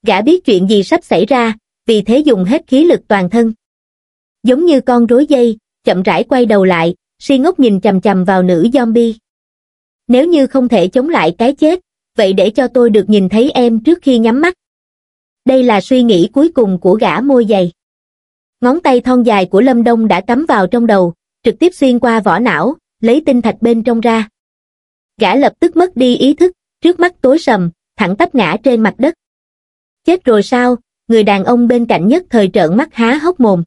gã biết chuyện gì sắp xảy ra vì thế dùng hết khí lực toàn thân. Giống như con rối dây, chậm rãi quay đầu lại, si ngốc nhìn chầm chầm vào nữ zombie. Nếu như không thể chống lại cái chết, vậy để cho tôi được nhìn thấy em trước khi nhắm mắt. Đây là suy nghĩ cuối cùng của gã môi dày. Ngón tay thon dài của Lâm Đông đã cắm vào trong đầu, trực tiếp xuyên qua vỏ não, lấy tinh thạch bên trong ra. Gã lập tức mất đi ý thức, trước mắt tối sầm, thẳng tắp ngã trên mặt đất. Chết rồi sao, người đàn ông bên cạnh nhất thời trợn mắt há hốc mồm.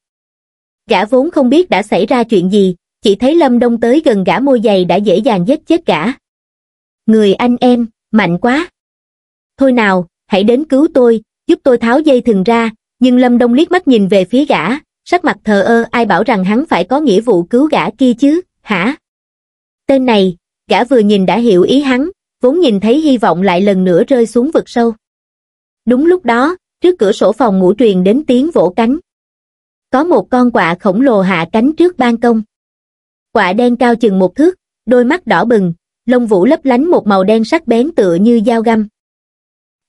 Gã vốn không biết đã xảy ra chuyện gì, chỉ thấy Lâm Đông tới gần gã môi dày đã dễ dàng giết chết gã. Người anh em, mạnh quá. Thôi nào, hãy đến cứu tôi, giúp tôi tháo dây thừng ra, nhưng Lâm Đông liếc mắt nhìn về phía gã, sắc mặt thờ ơ ai bảo rằng hắn phải có nghĩa vụ cứu gã kia chứ, hả? Tên này, gã vừa nhìn đã hiểu ý hắn, vốn nhìn thấy hy vọng lại lần nữa rơi xuống vực sâu. Đúng lúc đó, trước cửa sổ phòng ngủ truyền đến tiếng vỗ cánh. Có một con quạ khổng lồ hạ cánh trước ban công. Quạ đen cao chừng một thước, đôi mắt đỏ bừng, lông vũ lấp lánh một màu đen sắc bén tựa như dao găm.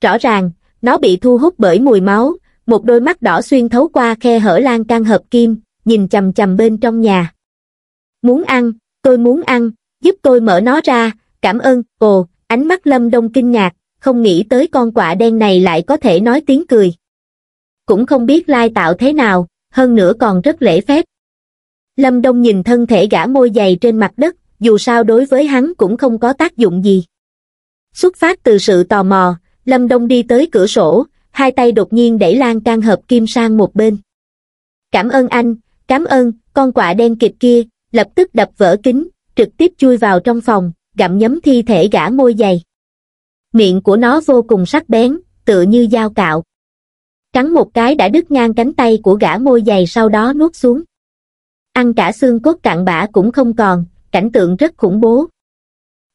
Rõ ràng, nó bị thu hút bởi mùi máu, một đôi mắt đỏ xuyên thấu qua khe hở lan can hợp kim, nhìn chầm chầm bên trong nhà. Muốn ăn, tôi muốn ăn, giúp tôi mở nó ra, cảm ơn, ồ, ánh mắt lâm đông kinh ngạc, không nghĩ tới con quạ đen này lại có thể nói tiếng cười. Cũng không biết lai tạo thế nào, hơn nữa còn rất lễ phép. Lâm Đông nhìn thân thể gã môi dày trên mặt đất, dù sao đối với hắn cũng không có tác dụng gì. Xuất phát từ sự tò mò, Lâm Đông đi tới cửa sổ, hai tay đột nhiên đẩy lan can hợp kim sang một bên. Cảm ơn anh, cảm ơn, con quạ đen kịp kia, lập tức đập vỡ kính, trực tiếp chui vào trong phòng, gặm nhấm thi thể gã môi dày miệng của nó vô cùng sắc bén tựa như dao cạo cắn một cái đã đứt ngang cánh tay của gã môi dày sau đó nuốt xuống ăn cả xương cốt cạn bã cũng không còn cảnh tượng rất khủng bố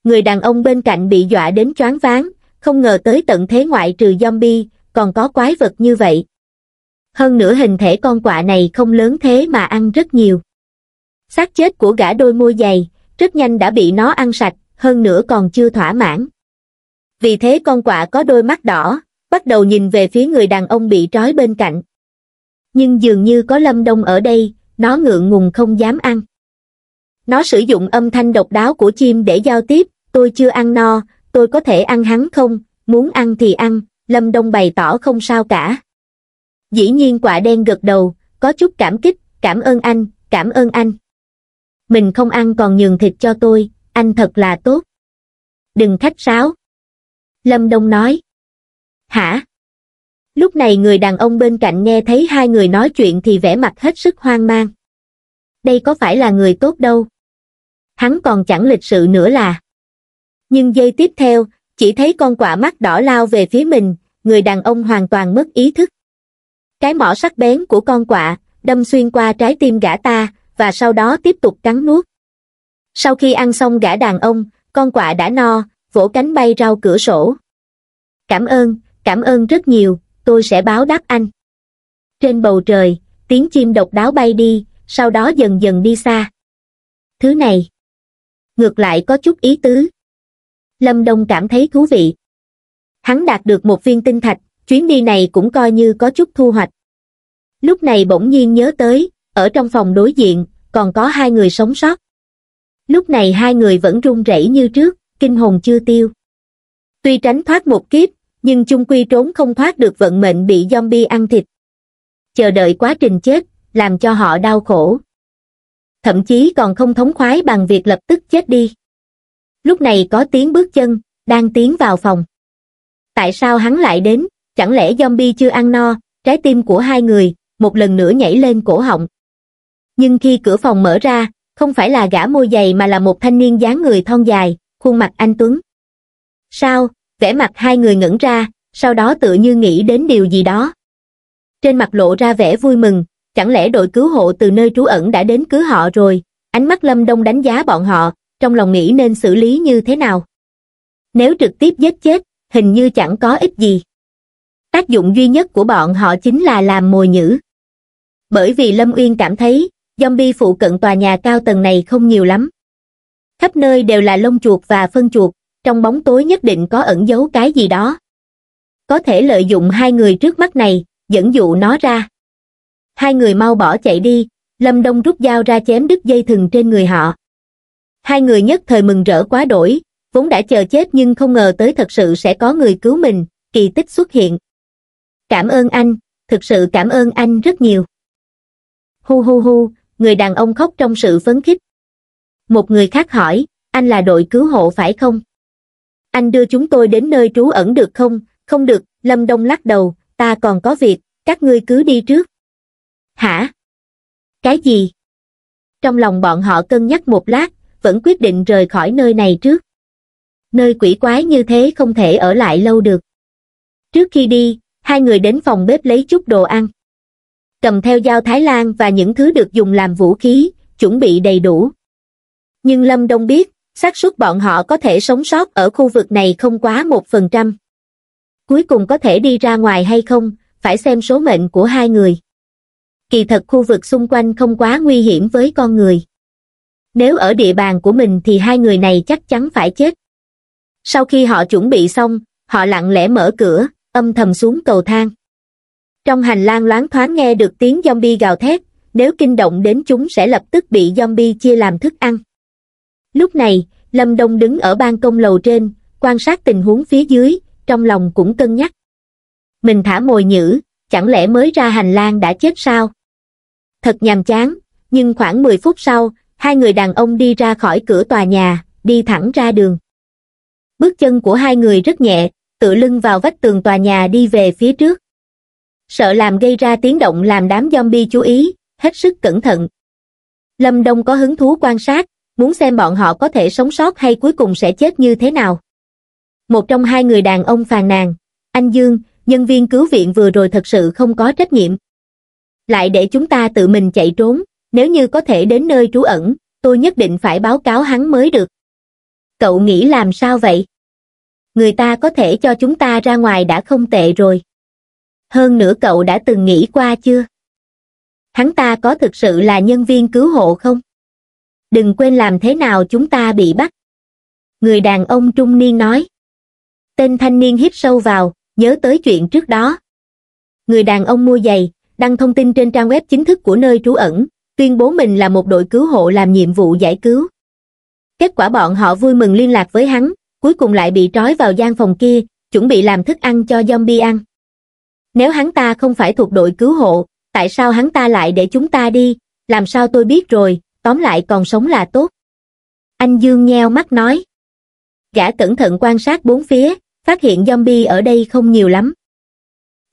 người đàn ông bên cạnh bị dọa đến choáng váng không ngờ tới tận thế ngoại trừ zombie còn có quái vật như vậy hơn nữa hình thể con quạ này không lớn thế mà ăn rất nhiều xác chết của gã đôi môi dày rất nhanh đã bị nó ăn sạch hơn nữa còn chưa thỏa mãn vì thế con quạ có đôi mắt đỏ, bắt đầu nhìn về phía người đàn ông bị trói bên cạnh. Nhưng dường như có lâm đông ở đây, nó ngượng ngùng không dám ăn. Nó sử dụng âm thanh độc đáo của chim để giao tiếp, tôi chưa ăn no, tôi có thể ăn hắn không, muốn ăn thì ăn, lâm đông bày tỏ không sao cả. Dĩ nhiên quả đen gật đầu, có chút cảm kích, cảm ơn anh, cảm ơn anh. Mình không ăn còn nhường thịt cho tôi, anh thật là tốt. Đừng khách sáo. Lâm Đông nói. Hả? Lúc này người đàn ông bên cạnh nghe thấy hai người nói chuyện thì vẻ mặt hết sức hoang mang. Đây có phải là người tốt đâu. Hắn còn chẳng lịch sự nữa là. Nhưng giây tiếp theo, chỉ thấy con quạ mắt đỏ lao về phía mình, người đàn ông hoàn toàn mất ý thức. Cái mỏ sắc bén của con quạ đâm xuyên qua trái tim gã ta và sau đó tiếp tục cắn nuốt. Sau khi ăn xong gã đàn ông, con quạ đã no, vỗ cánh bay rao cửa sổ. Cảm ơn, cảm ơn rất nhiều, tôi sẽ báo đáp anh. Trên bầu trời, tiếng chim độc đáo bay đi, sau đó dần dần đi xa. Thứ này, ngược lại có chút ý tứ. Lâm Đông cảm thấy thú vị. Hắn đạt được một viên tinh thạch, chuyến đi này cũng coi như có chút thu hoạch. Lúc này bỗng nhiên nhớ tới, ở trong phòng đối diện, còn có hai người sống sót. Lúc này hai người vẫn run rẩy như trước, kinh hồn chưa tiêu tuy tránh thoát một kiếp nhưng chung quy trốn không thoát được vận mệnh bị zombie ăn thịt chờ đợi quá trình chết làm cho họ đau khổ thậm chí còn không thống khoái bằng việc lập tức chết đi lúc này có tiếng bước chân đang tiến vào phòng tại sao hắn lại đến chẳng lẽ zombie chưa ăn no trái tim của hai người một lần nữa nhảy lên cổ họng nhưng khi cửa phòng mở ra không phải là gã môi dày mà là một thanh niên dáng người thon dài khuôn mặt anh tuấn sao vẻ mặt hai người ngẩn ra sau đó tự như nghĩ đến điều gì đó trên mặt lộ ra vẻ vui mừng chẳng lẽ đội cứu hộ từ nơi trú ẩn đã đến cứu họ rồi ánh mắt lâm đông đánh giá bọn họ trong lòng nghĩ nên xử lý như thế nào nếu trực tiếp giết chết hình như chẳng có ích gì tác dụng duy nhất của bọn họ chính là làm mồi nhữ bởi vì lâm uyên cảm thấy zombie phụ cận tòa nhà cao tầng này không nhiều lắm khắp nơi đều là lông chuột và phân chuột trong bóng tối nhất định có ẩn giấu cái gì đó có thể lợi dụng hai người trước mắt này dẫn dụ nó ra hai người mau bỏ chạy đi lâm đông rút dao ra chém đứt dây thừng trên người họ hai người nhất thời mừng rỡ quá đổi vốn đã chờ chết nhưng không ngờ tới thật sự sẽ có người cứu mình kỳ tích xuất hiện cảm ơn anh thực sự cảm ơn anh rất nhiều hu hu hu người đàn ông khóc trong sự phấn khích một người khác hỏi, anh là đội cứu hộ phải không? Anh đưa chúng tôi đến nơi trú ẩn được không? Không được, Lâm Đông lắc đầu, ta còn có việc, các ngươi cứ đi trước. Hả? Cái gì? Trong lòng bọn họ cân nhắc một lát, vẫn quyết định rời khỏi nơi này trước. Nơi quỷ quái như thế không thể ở lại lâu được. Trước khi đi, hai người đến phòng bếp lấy chút đồ ăn. Cầm theo dao Thái Lan và những thứ được dùng làm vũ khí, chuẩn bị đầy đủ, nhưng Lâm Đông biết, xác suất bọn họ có thể sống sót ở khu vực này không quá một phần trăm. Cuối cùng có thể đi ra ngoài hay không, phải xem số mệnh của hai người. Kỳ thật khu vực xung quanh không quá nguy hiểm với con người. Nếu ở địa bàn của mình thì hai người này chắc chắn phải chết. Sau khi họ chuẩn bị xong, họ lặng lẽ mở cửa, âm thầm xuống cầu thang. Trong hành lang loáng thoáng nghe được tiếng zombie gào thét, nếu kinh động đến chúng sẽ lập tức bị zombie chia làm thức ăn. Lúc này, Lâm Đông đứng ở ban công lầu trên, quan sát tình huống phía dưới, trong lòng cũng cân nhắc. Mình thả mồi nhữ, chẳng lẽ mới ra hành lang đã chết sao? Thật nhàm chán, nhưng khoảng 10 phút sau, hai người đàn ông đi ra khỏi cửa tòa nhà, đi thẳng ra đường. Bước chân của hai người rất nhẹ, tự lưng vào vách tường tòa nhà đi về phía trước. Sợ làm gây ra tiếng động làm đám zombie chú ý, hết sức cẩn thận. Lâm Đông có hứng thú quan sát, muốn xem bọn họ có thể sống sót hay cuối cùng sẽ chết như thế nào. Một trong hai người đàn ông phàn nàn, anh Dương, nhân viên cứu viện vừa rồi thật sự không có trách nhiệm. Lại để chúng ta tự mình chạy trốn, nếu như có thể đến nơi trú ẩn, tôi nhất định phải báo cáo hắn mới được. Cậu nghĩ làm sao vậy? Người ta có thể cho chúng ta ra ngoài đã không tệ rồi. Hơn nữa cậu đã từng nghĩ qua chưa? Hắn ta có thực sự là nhân viên cứu hộ không? đừng quên làm thế nào chúng ta bị bắt. Người đàn ông trung niên nói. Tên thanh niên hít sâu vào, nhớ tới chuyện trước đó. Người đàn ông mua giày, đăng thông tin trên trang web chính thức của nơi trú ẩn, tuyên bố mình là một đội cứu hộ làm nhiệm vụ giải cứu. Kết quả bọn họ vui mừng liên lạc với hắn, cuối cùng lại bị trói vào gian phòng kia, chuẩn bị làm thức ăn cho zombie ăn. Nếu hắn ta không phải thuộc đội cứu hộ, tại sao hắn ta lại để chúng ta đi, làm sao tôi biết rồi, tóm lại còn sống là tốt. Anh Dương nheo mắt nói. Gã cẩn thận quan sát bốn phía, phát hiện zombie ở đây không nhiều lắm.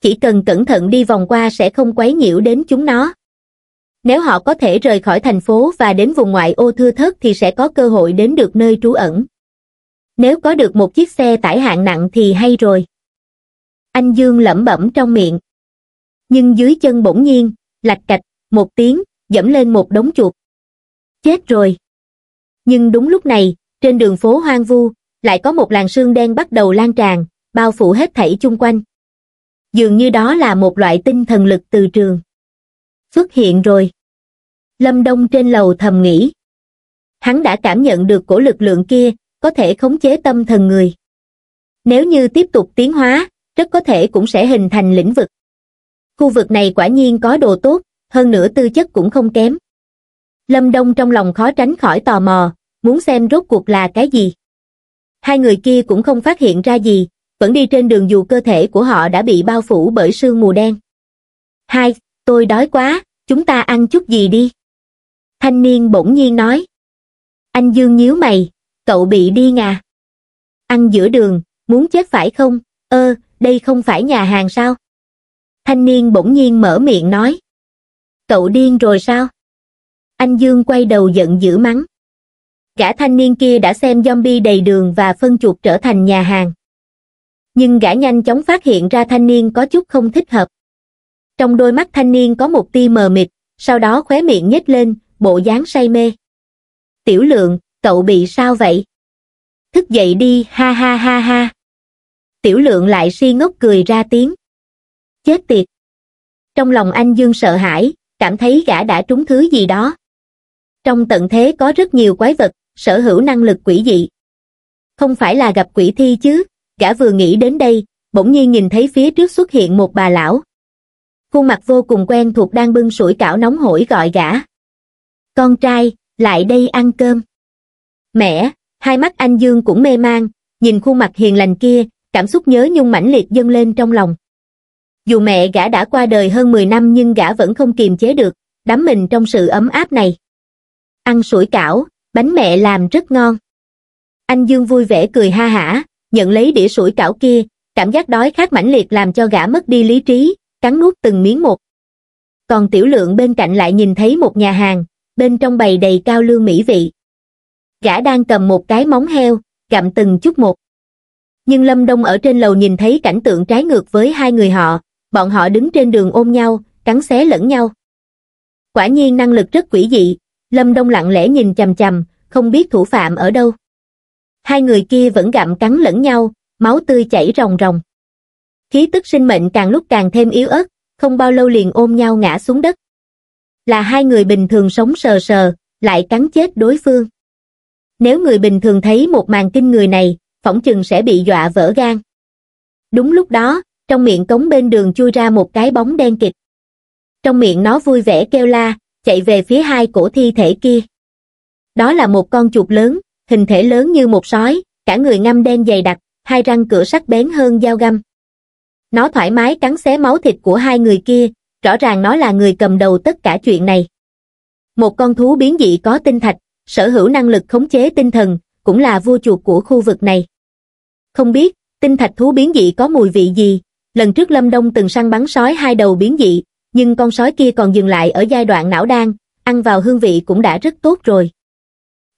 Chỉ cần cẩn thận đi vòng qua sẽ không quấy nhiễu đến chúng nó. Nếu họ có thể rời khỏi thành phố và đến vùng ngoại ô thưa thớt thì sẽ có cơ hội đến được nơi trú ẩn. Nếu có được một chiếc xe tải hạng nặng thì hay rồi. Anh Dương lẩm bẩm trong miệng. Nhưng dưới chân bỗng nhiên, lạch cạch, một tiếng, dẫm lên một đống chuột. Chết rồi. Nhưng đúng lúc này, trên đường phố hoang vu, lại có một làn sương đen bắt đầu lan tràn, bao phủ hết thảy chung quanh. Dường như đó là một loại tinh thần lực từ trường. Xuất hiện rồi. Lâm Đông trên lầu thầm nghĩ. Hắn đã cảm nhận được cổ lực lượng kia, có thể khống chế tâm thần người. Nếu như tiếp tục tiến hóa, rất có thể cũng sẽ hình thành lĩnh vực. Khu vực này quả nhiên có đồ tốt, hơn nữa tư chất cũng không kém. Lâm Đông trong lòng khó tránh khỏi tò mò, muốn xem rốt cuộc là cái gì. Hai người kia cũng không phát hiện ra gì, vẫn đi trên đường dù cơ thể của họ đã bị bao phủ bởi sương mù đen. Hai, tôi đói quá, chúng ta ăn chút gì đi. Thanh niên bỗng nhiên nói. Anh Dương nhíu mày, cậu bị điên à? Ăn giữa đường, muốn chết phải không? Ơ, đây không phải nhà hàng sao? Thanh niên bỗng nhiên mở miệng nói. Cậu điên rồi sao? anh Dương quay đầu giận dữ mắng. Gã thanh niên kia đã xem zombie đầy đường và phân chuột trở thành nhà hàng. Nhưng gã nhanh chóng phát hiện ra thanh niên có chút không thích hợp. Trong đôi mắt thanh niên có một tia mờ mịt, sau đó khóe miệng nhếch lên, bộ dáng say mê. Tiểu lượng, cậu bị sao vậy? Thức dậy đi, ha ha ha ha. Tiểu lượng lại si ngốc cười ra tiếng. Chết tiệt. Trong lòng anh Dương sợ hãi, cảm thấy gã đã trúng thứ gì đó. Trong tận thế có rất nhiều quái vật, sở hữu năng lực quỷ dị. Không phải là gặp quỷ thi chứ, gã vừa nghĩ đến đây, bỗng nhiên nhìn thấy phía trước xuất hiện một bà lão. Khuôn mặt vô cùng quen thuộc đang bưng sủi cảo nóng hổi gọi gã. Con trai, lại đây ăn cơm. Mẹ, hai mắt anh Dương cũng mê mang, nhìn khuôn mặt hiền lành kia, cảm xúc nhớ nhung mãnh liệt dâng lên trong lòng. Dù mẹ gã đã qua đời hơn 10 năm nhưng gã vẫn không kiềm chế được, đắm mình trong sự ấm áp này ăn sủi cảo, bánh mẹ làm rất ngon. Anh Dương vui vẻ cười ha hả, nhận lấy đĩa sủi cảo kia, cảm giác đói khát mãnh liệt làm cho gã mất đi lý trí, cắn nuốt từng miếng một. Còn tiểu lượng bên cạnh lại nhìn thấy một nhà hàng, bên trong bày đầy cao lương mỹ vị. Gã đang cầm một cái móng heo, gặm từng chút một. Nhưng Lâm Đông ở trên lầu nhìn thấy cảnh tượng trái ngược với hai người họ, bọn họ đứng trên đường ôm nhau, cắn xé lẫn nhau. Quả nhiên năng lực rất quỷ dị, Lâm Đông lặng lẽ nhìn chầm chầm, không biết thủ phạm ở đâu. Hai người kia vẫn gặm cắn lẫn nhau, máu tươi chảy ròng ròng. Khí tức sinh mệnh càng lúc càng thêm yếu ớt, không bao lâu liền ôm nhau ngã xuống đất. Là hai người bình thường sống sờ sờ, lại cắn chết đối phương. Nếu người bình thường thấy một màn kinh người này, phỏng chừng sẽ bị dọa vỡ gan. Đúng lúc đó, trong miệng cống bên đường chui ra một cái bóng đen kịch. Trong miệng nó vui vẻ kêu la, chạy về phía hai cổ thi thể kia. Đó là một con chuột lớn, hình thể lớn như một sói, cả người ngăm đen dày đặc, hai răng cửa sắc bén hơn dao găm. Nó thoải mái cắn xé máu thịt của hai người kia, rõ ràng nó là người cầm đầu tất cả chuyện này. Một con thú biến dị có tinh thạch, sở hữu năng lực khống chế tinh thần, cũng là vua chuột của khu vực này. Không biết, tinh thạch thú biến dị có mùi vị gì, lần trước Lâm Đông từng săn bắn sói hai đầu biến dị, nhưng con sói kia còn dừng lại ở giai đoạn não đan, ăn vào hương vị cũng đã rất tốt rồi.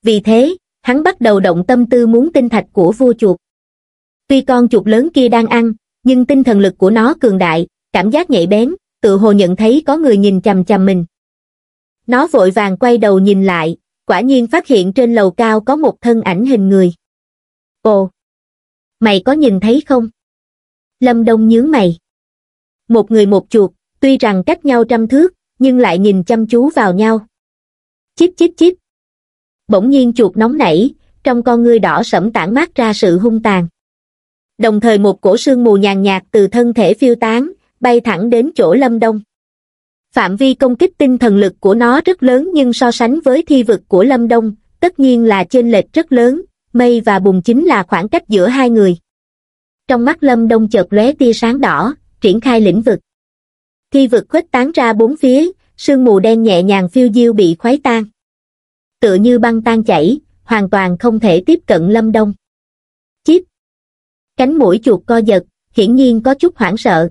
Vì thế, hắn bắt đầu động tâm tư muốn tinh thạch của vua chuột. Tuy con chuột lớn kia đang ăn, nhưng tinh thần lực của nó cường đại, cảm giác nhạy bén, tự hồ nhận thấy có người nhìn chằm chằm mình. Nó vội vàng quay đầu nhìn lại, quả nhiên phát hiện trên lầu cao có một thân ảnh hình người. Ồ! Mày có nhìn thấy không? Lâm Đông nhướng mày. Một người một chuột, tuy rằng cách nhau trăm thước nhưng lại nhìn chăm chú vào nhau chíp chíp chíp bỗng nhiên chuột nóng nảy trong con ngươi đỏ sẫm tản mát ra sự hung tàn đồng thời một cổ sương mù nhàn nhạt từ thân thể phiêu tán bay thẳng đến chỗ lâm đông phạm vi công kích tinh thần lực của nó rất lớn nhưng so sánh với thi vực của lâm đông tất nhiên là chênh lệch rất lớn mây và bùn chính là khoảng cách giữa hai người trong mắt lâm đông chợt lóe tia sáng đỏ triển khai lĩnh vực thi vực khuếch tán ra bốn phía, sương mù đen nhẹ nhàng phiêu diêu bị khoái tan. Tựa như băng tan chảy, hoàn toàn không thể tiếp cận lâm đông. Chíp! Cánh mũi chuột co giật, hiển nhiên có chút hoảng sợ.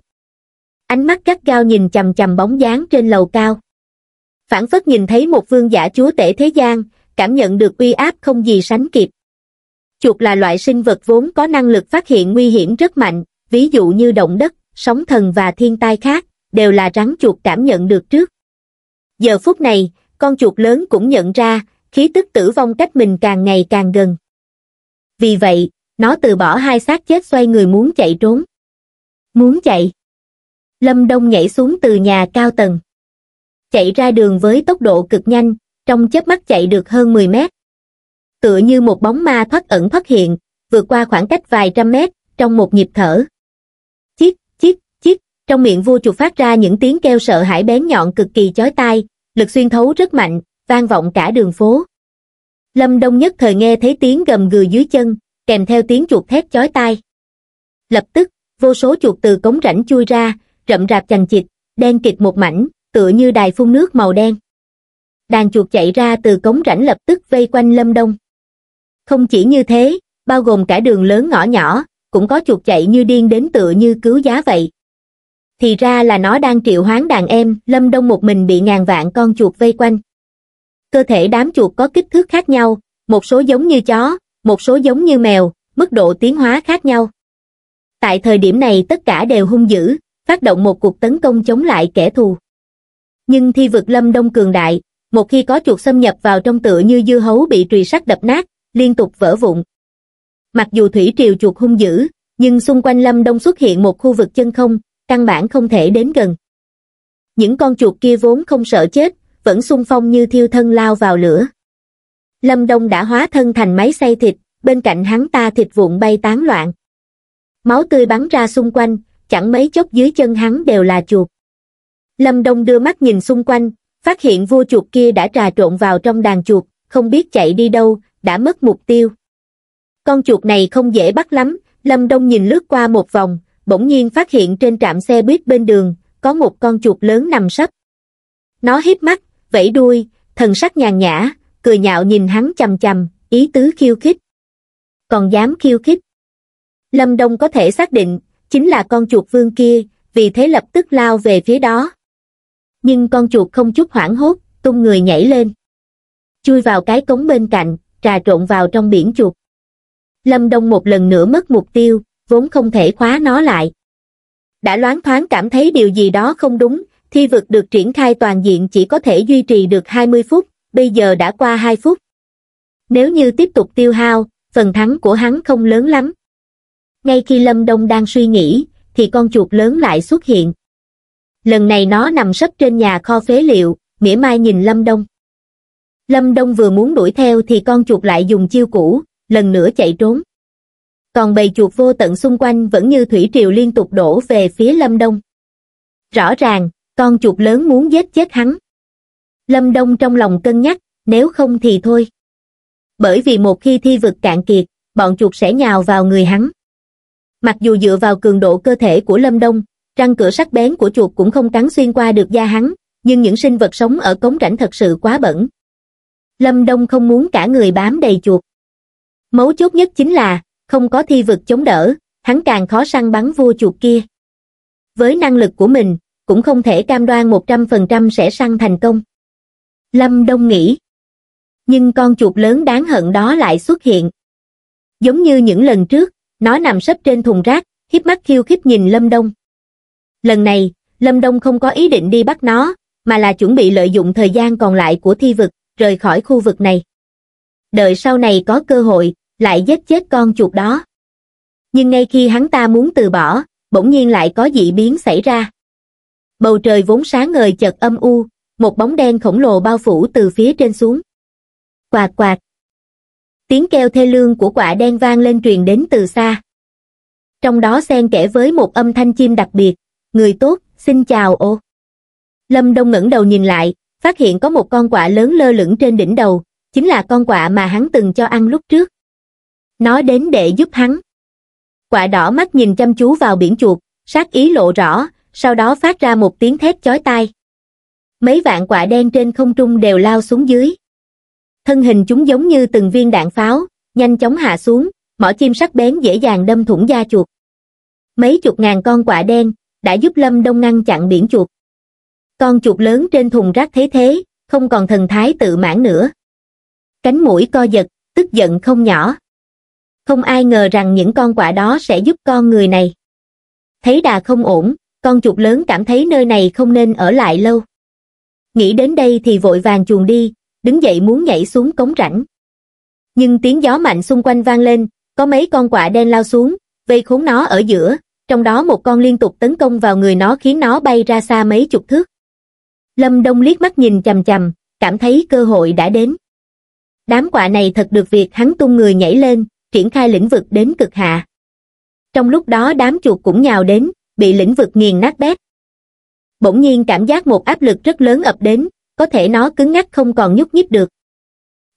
Ánh mắt gắt gao nhìn chầm chầm bóng dáng trên lầu cao. Phản phất nhìn thấy một vương giả chúa tể thế gian, cảm nhận được uy áp không gì sánh kịp. Chuột là loại sinh vật vốn có năng lực phát hiện nguy hiểm rất mạnh, ví dụ như động đất, sóng thần và thiên tai khác, đều là rắn chuột cảm nhận được trước giờ phút này con chuột lớn cũng nhận ra khí tức tử vong cách mình càng ngày càng gần vì vậy nó từ bỏ hai xác chết xoay người muốn chạy trốn muốn chạy lâm đông nhảy xuống từ nhà cao tầng chạy ra đường với tốc độ cực nhanh trong chớp mắt chạy được hơn 10 mét tựa như một bóng ma thoát ẩn thoát hiện vượt qua khoảng cách vài trăm mét trong một nhịp thở trong miệng vua chuột phát ra những tiếng kêu sợ hãi bén nhọn cực kỳ chói tai, lực xuyên thấu rất mạnh, vang vọng cả đường phố. Lâm Đông nhất thời nghe thấy tiếng gầm gừ dưới chân, kèm theo tiếng chuột thét chói tai. Lập tức, vô số chuột từ cống rãnh chui ra, rậm rạp chằng chịt, đen kịt một mảnh, tựa như đài phun nước màu đen. Đàn chuột chạy ra từ cống rãnh lập tức vây quanh Lâm Đông. Không chỉ như thế, bao gồm cả đường lớn ngõ nhỏ, cũng có chuột chạy như điên đến tựa như cứu giá vậy, thì ra là nó đang triệu hoán đàn em lâm đông một mình bị ngàn vạn con chuột vây quanh cơ thể đám chuột có kích thước khác nhau một số giống như chó một số giống như mèo mức độ tiến hóa khác nhau tại thời điểm này tất cả đều hung dữ phát động một cuộc tấn công chống lại kẻ thù nhưng thi vực lâm đông cường đại một khi có chuột xâm nhập vào trong tựa như dưa hấu bị trùy sắt đập nát liên tục vỡ vụn mặc dù thủy triều chuột hung dữ nhưng xung quanh lâm đông xuất hiện một khu vực chân không căn bản không thể đến gần. Những con chuột kia vốn không sợ chết, vẫn xung phong như thiêu thân lao vào lửa. Lâm Đông đã hóa thân thành máy xay thịt, bên cạnh hắn ta thịt vụn bay tán loạn. Máu tươi bắn ra xung quanh, chẳng mấy chốc dưới chân hắn đều là chuột. Lâm Đông đưa mắt nhìn xung quanh, phát hiện vua chuột kia đã trà trộn vào trong đàn chuột, không biết chạy đi đâu, đã mất mục tiêu. Con chuột này không dễ bắt lắm, Lâm Đông nhìn lướt qua một vòng, bỗng nhiên phát hiện trên trạm xe buýt bên đường, có một con chuột lớn nằm sấp. Nó hiếp mắt, vẫy đuôi, thần sắc nhàn nhã, cười nhạo nhìn hắn chầm chầm, ý tứ khiêu khích. Còn dám khiêu khích. Lâm Đông có thể xác định, chính là con chuột vương kia, vì thế lập tức lao về phía đó. Nhưng con chuột không chút hoảng hốt, tung người nhảy lên. Chui vào cái cống bên cạnh, trà trộn vào trong biển chuột. Lâm Đông một lần nữa mất mục tiêu, vốn không thể khóa nó lại. Đã loáng thoáng cảm thấy điều gì đó không đúng, thi vực được triển khai toàn diện chỉ có thể duy trì được 20 phút, bây giờ đã qua 2 phút. Nếu như tiếp tục tiêu hao, phần thắng của hắn không lớn lắm. Ngay khi Lâm Đông đang suy nghĩ, thì con chuột lớn lại xuất hiện. Lần này nó nằm sấp trên nhà kho phế liệu, mỉa mai nhìn Lâm Đông. Lâm Đông vừa muốn đuổi theo thì con chuột lại dùng chiêu cũ, lần nữa chạy trốn còn bầy chuột vô tận xung quanh vẫn như thủy triều liên tục đổ về phía Lâm Đông. Rõ ràng, con chuột lớn muốn giết chết hắn. Lâm Đông trong lòng cân nhắc, nếu không thì thôi. Bởi vì một khi thi vực cạn kiệt, bọn chuột sẽ nhào vào người hắn. Mặc dù dựa vào cường độ cơ thể của Lâm Đông, răng cửa sắc bén của chuột cũng không cắn xuyên qua được da hắn, nhưng những sinh vật sống ở cống rãnh thật sự quá bẩn. Lâm Đông không muốn cả người bám đầy chuột. Mấu chốt nhất chính là, không có thi vực chống đỡ, hắn càng khó săn bắn vua chuột kia. Với năng lực của mình, cũng không thể cam đoan 100% sẽ săn thành công. Lâm Đông nghĩ. Nhưng con chuột lớn đáng hận đó lại xuất hiện. Giống như những lần trước, nó nằm sấp trên thùng rác, hiếp mắt khiêu khích nhìn Lâm Đông. Lần này, Lâm Đông không có ý định đi bắt nó, mà là chuẩn bị lợi dụng thời gian còn lại của thi vực, rời khỏi khu vực này. Đợi sau này có cơ hội, lại giết chết con chuột đó. Nhưng ngay khi hắn ta muốn từ bỏ, bỗng nhiên lại có dị biến xảy ra. Bầu trời vốn sáng ngời chợt âm u, một bóng đen khổng lồ bao phủ từ phía trên xuống. Quạt quạt. Tiếng keo thê lương của quả đen vang lên truyền đến từ xa. Trong đó xen kẽ với một âm thanh chim đặc biệt, người tốt, xin chào ô. Lâm Đông ngẩng đầu nhìn lại, phát hiện có một con quạ lớn lơ lửng trên đỉnh đầu, chính là con quạ mà hắn từng cho ăn lúc trước nó đến để giúp hắn quạ đỏ mắt nhìn chăm chú vào biển chuột sát ý lộ rõ sau đó phát ra một tiếng thét chói tai mấy vạn quả đen trên không trung đều lao xuống dưới thân hình chúng giống như từng viên đạn pháo nhanh chóng hạ xuống mỏ chim sắc bén dễ dàng đâm thủng da chuột mấy chục ngàn con quả đen đã giúp lâm đông ngăn chặn biển chuột con chuột lớn trên thùng rác thế thế không còn thần thái tự mãn nữa cánh mũi co giật tức giận không nhỏ không ai ngờ rằng những con quạ đó sẽ giúp con người này. Thấy đà không ổn, con chuột lớn cảm thấy nơi này không nên ở lại lâu. Nghĩ đến đây thì vội vàng chuồn đi, đứng dậy muốn nhảy xuống cống rãnh. Nhưng tiếng gió mạnh xung quanh vang lên, có mấy con quạ đen lao xuống, vây khốn nó ở giữa, trong đó một con liên tục tấn công vào người nó khiến nó bay ra xa mấy chục thước. Lâm Đông liếc mắt nhìn chầm chầm, cảm thấy cơ hội đã đến. Đám quạ này thật được việc hắn tung người nhảy lên, triển khai lĩnh vực đến cực hạ trong lúc đó đám chuột cũng nhào đến bị lĩnh vực nghiền nát bét bỗng nhiên cảm giác một áp lực rất lớn ập đến có thể nó cứng ngắc không còn nhúc nhích được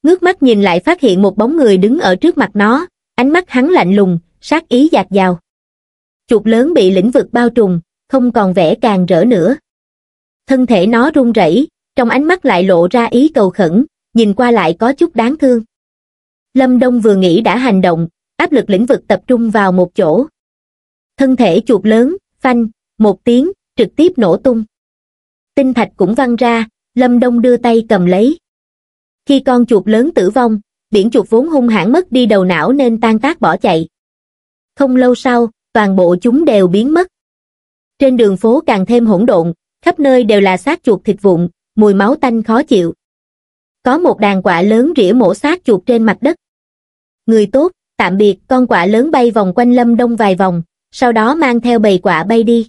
ngước mắt nhìn lại phát hiện một bóng người đứng ở trước mặt nó ánh mắt hắn lạnh lùng sát ý dạt dào chuột lớn bị lĩnh vực bao trùm không còn vẻ càng rỡ nữa thân thể nó run rẩy trong ánh mắt lại lộ ra ý cầu khẩn nhìn qua lại có chút đáng thương lâm đông vừa nghĩ đã hành động áp lực lĩnh vực tập trung vào một chỗ thân thể chuột lớn phanh một tiếng trực tiếp nổ tung tinh thạch cũng văng ra lâm đông đưa tay cầm lấy khi con chuột lớn tử vong biển chuột vốn hung hãn mất đi đầu não nên tan tác bỏ chạy không lâu sau toàn bộ chúng đều biến mất trên đường phố càng thêm hỗn độn khắp nơi đều là xác chuột thịt vụn mùi máu tanh khó chịu có một đàn quạ lớn rỉa mổ xác chuột trên mặt đất người tốt, tạm biệt, con quả lớn bay vòng quanh Lâm Đông vài vòng, sau đó mang theo bầy quả bay đi.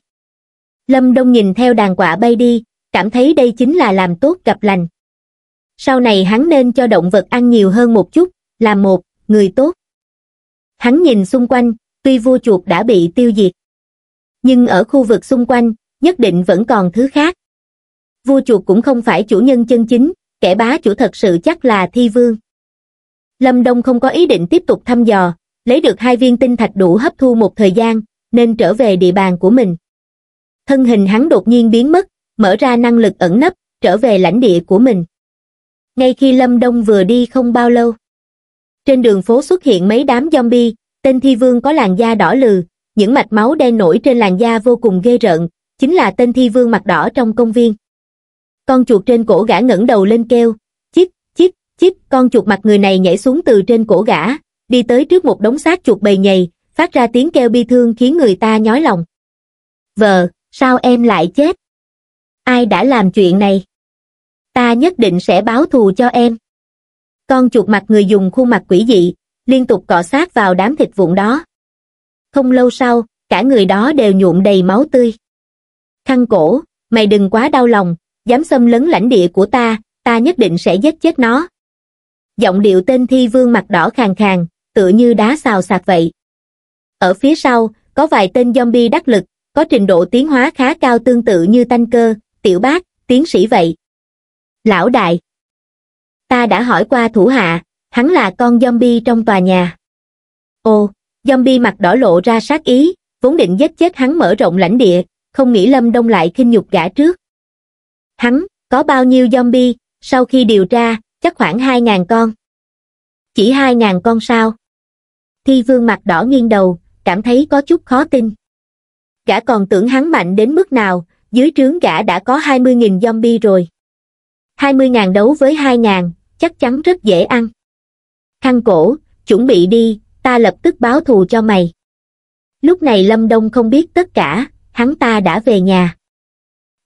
Lâm Đông nhìn theo đàn quả bay đi, cảm thấy đây chính là làm tốt gặp lành. Sau này hắn nên cho động vật ăn nhiều hơn một chút, làm một, người tốt. Hắn nhìn xung quanh, tuy vua chuột đã bị tiêu diệt. Nhưng ở khu vực xung quanh, nhất định vẫn còn thứ khác. Vua chuột cũng không phải chủ nhân chân chính, kẻ bá chủ thật sự chắc là thi vương lâm đông không có ý định tiếp tục thăm dò lấy được hai viên tinh thạch đủ hấp thu một thời gian nên trở về địa bàn của mình thân hình hắn đột nhiên biến mất mở ra năng lực ẩn nấp trở về lãnh địa của mình ngay khi lâm đông vừa đi không bao lâu trên đường phố xuất hiện mấy đám zombie tên thi vương có làn da đỏ lừ những mạch máu đen nổi trên làn da vô cùng ghê rợn chính là tên thi vương mặt đỏ trong công viên con chuột trên cổ gã ngẩng đầu lên kêu Chiếc con chuột mặt người này nhảy xuống từ trên cổ gã, đi tới trước một đống xác chuột bầy nhầy, phát ra tiếng kêu bi thương khiến người ta nhói lòng. Vợ, sao em lại chết? Ai đã làm chuyện này? Ta nhất định sẽ báo thù cho em. Con chuột mặt người dùng khuôn mặt quỷ dị, liên tục cọ sát vào đám thịt vụn đó. Không lâu sau, cả người đó đều nhuộm đầy máu tươi. Khăn cổ, mày đừng quá đau lòng, dám xâm lấn lãnh địa của ta, ta nhất định sẽ giết chết nó giọng điệu tên thi vương mặt đỏ khàn khàn tựa như đá xào sạc vậy ở phía sau có vài tên zombie đắc lực có trình độ tiến hóa khá cao tương tự như tanh cơ tiểu bác tiến sĩ vậy lão đại ta đã hỏi qua thủ hạ hắn là con zombie trong tòa nhà ô zombie mặt đỏ lộ ra sát ý vốn định giết chết hắn mở rộng lãnh địa không nghĩ lâm đông lại khinh nhục gã trước hắn có bao nhiêu zombie sau khi điều tra chắc khoảng hai ngàn con chỉ hai ngàn con sao thi vương mặt đỏ nghiêng đầu cảm thấy có chút khó tin gã còn tưởng hắn mạnh đến mức nào dưới trướng gã đã có hai mươi nghìn zombie rồi hai mươi ngàn đấu với hai ngàn chắc chắn rất dễ ăn khăn cổ chuẩn bị đi ta lập tức báo thù cho mày lúc này lâm đông không biết tất cả hắn ta đã về nhà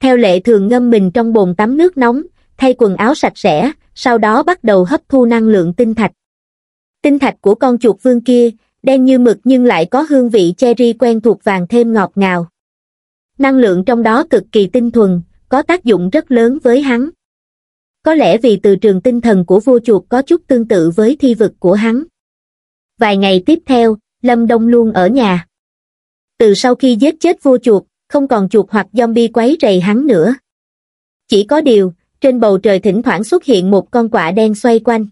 theo lệ thường ngâm mình trong bồn tắm nước nóng thay quần áo sạch sẽ sau đó bắt đầu hấp thu năng lượng tinh thạch. Tinh thạch của con chuột vương kia, đen như mực nhưng lại có hương vị cherry quen thuộc vàng thêm ngọt ngào. Năng lượng trong đó cực kỳ tinh thuần, có tác dụng rất lớn với hắn. Có lẽ vì từ trường tinh thần của vua chuột có chút tương tự với thi vực của hắn. Vài ngày tiếp theo, Lâm Đông luôn ở nhà. Từ sau khi giết chết vua chuột, không còn chuột hoặc zombie quấy rầy hắn nữa. Chỉ có điều, trên bầu trời thỉnh thoảng xuất hiện một con quạ đen xoay quanh.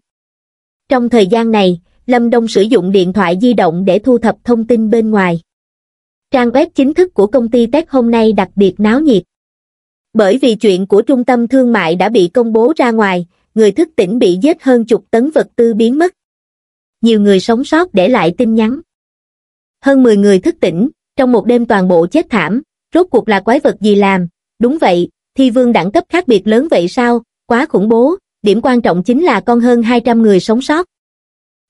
Trong thời gian này, Lâm Đông sử dụng điện thoại di động để thu thập thông tin bên ngoài. Trang web chính thức của công ty Tech hôm nay đặc biệt náo nhiệt. Bởi vì chuyện của trung tâm thương mại đã bị công bố ra ngoài, người thức tỉnh bị giết hơn chục tấn vật tư biến mất. Nhiều người sống sót để lại tin nhắn. Hơn 10 người thức tỉnh, trong một đêm toàn bộ chết thảm, rốt cuộc là quái vật gì làm, đúng vậy, thi vương đẳng cấp khác biệt lớn vậy sao, quá khủng bố, điểm quan trọng chính là con hơn 200 người sống sót.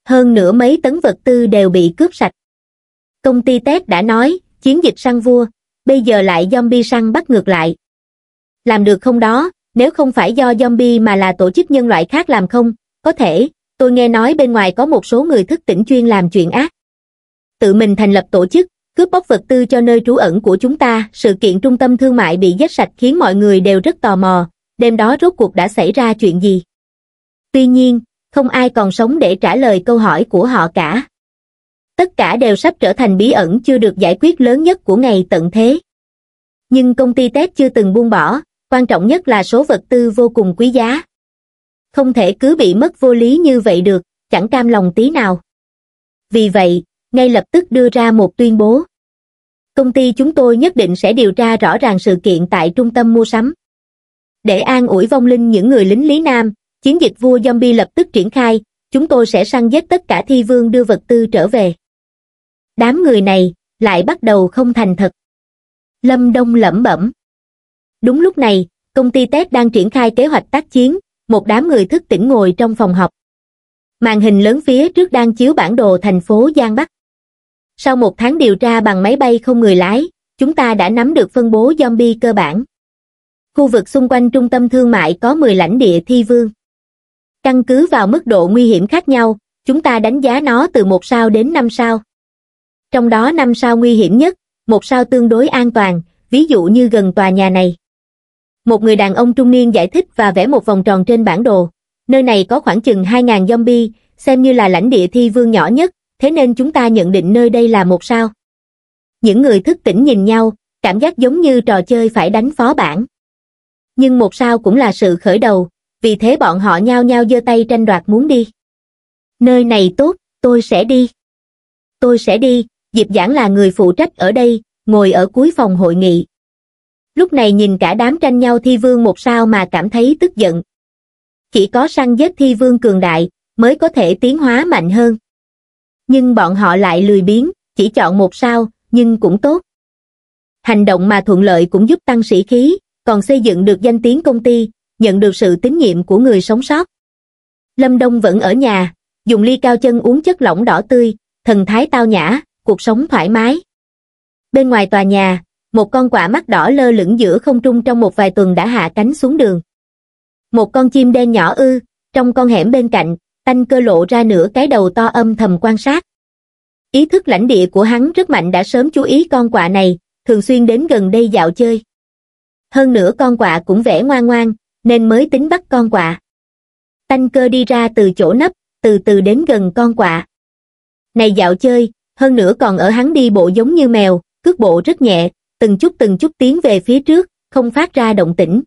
Hơn nửa mấy tấn vật tư đều bị cướp sạch. Công ty Tết đã nói, chiến dịch săn vua, bây giờ lại zombie săn bắt ngược lại. Làm được không đó, nếu không phải do zombie mà là tổ chức nhân loại khác làm không, có thể, tôi nghe nói bên ngoài có một số người thức tỉnh chuyên làm chuyện ác. Tự mình thành lập tổ chức, cướp bóc vật tư cho nơi trú ẩn của chúng ta, sự kiện trung tâm thương mại bị giết sạch khiến mọi người đều rất tò mò, đêm đó rốt cuộc đã xảy ra chuyện gì. Tuy nhiên, không ai còn sống để trả lời câu hỏi của họ cả. Tất cả đều sắp trở thành bí ẩn chưa được giải quyết lớn nhất của ngày tận thế. Nhưng công ty Tết chưa từng buông bỏ, quan trọng nhất là số vật tư vô cùng quý giá. Không thể cứ bị mất vô lý như vậy được, chẳng cam lòng tí nào. Vì vậy, ngay lập tức đưa ra một tuyên bố công ty chúng tôi nhất định sẽ điều tra rõ ràng sự kiện tại trung tâm mua sắm. Để an ủi vong linh những người lính Lý Nam, chiến dịch vua zombie lập tức triển khai, chúng tôi sẽ săn giết tất cả thi vương đưa vật tư trở về. Đám người này lại bắt đầu không thành thật. Lâm Đông lẩm bẩm. Đúng lúc này, công ty Tết đang triển khai kế hoạch tác chiến, một đám người thức tỉnh ngồi trong phòng học. Màn hình lớn phía trước đang chiếu bản đồ thành phố Giang Bắc. Sau một tháng điều tra bằng máy bay không người lái, chúng ta đã nắm được phân bố zombie cơ bản. Khu vực xung quanh trung tâm thương mại có 10 lãnh địa thi vương. Căn cứ vào mức độ nguy hiểm khác nhau, chúng ta đánh giá nó từ 1 sao đến 5 sao. Trong đó 5 sao nguy hiểm nhất, 1 sao tương đối an toàn, ví dụ như gần tòa nhà này. Một người đàn ông trung niên giải thích và vẽ một vòng tròn trên bản đồ. Nơi này có khoảng chừng 2.000 zombie, xem như là lãnh địa thi vương nhỏ nhất, thế nên chúng ta nhận định nơi đây là một sao. Những người thức tỉnh nhìn nhau, cảm giác giống như trò chơi phải đánh phó bản. Nhưng một sao cũng là sự khởi đầu, vì thế bọn họ nhao nhao giơ tay tranh đoạt muốn đi. Nơi này tốt, tôi sẽ đi. Tôi sẽ đi, Diệp Giảng là người phụ trách ở đây, ngồi ở cuối phòng hội nghị. Lúc này nhìn cả đám tranh nhau thi vương một sao mà cảm thấy tức giận. Chỉ có săn giết thi vương cường đại, mới có thể tiến hóa mạnh hơn nhưng bọn họ lại lười biếng, chỉ chọn một sao, nhưng cũng tốt. Hành động mà thuận lợi cũng giúp tăng sĩ khí, còn xây dựng được danh tiếng công ty, nhận được sự tín nhiệm của người sống sót. Lâm Đông vẫn ở nhà, dùng ly cao chân uống chất lỏng đỏ tươi, thần thái tao nhã, cuộc sống thoải mái. Bên ngoài tòa nhà, một con quả mắt đỏ lơ lửng giữa không trung trong một vài tuần đã hạ cánh xuống đường. Một con chim đen nhỏ ư, trong con hẻm bên cạnh, Tanh cơ lộ ra nửa cái đầu to âm thầm quan sát. Ý thức lãnh địa của hắn rất mạnh đã sớm chú ý con quạ này, thường xuyên đến gần đây dạo chơi. Hơn nữa con quạ cũng vẻ ngoan ngoan, nên mới tính bắt con quạ. Tanh cơ đi ra từ chỗ nấp, từ từ đến gần con quạ. Này dạo chơi, hơn nữa còn ở hắn đi bộ giống như mèo, cước bộ rất nhẹ, từng chút từng chút tiến về phía trước, không phát ra động tĩnh.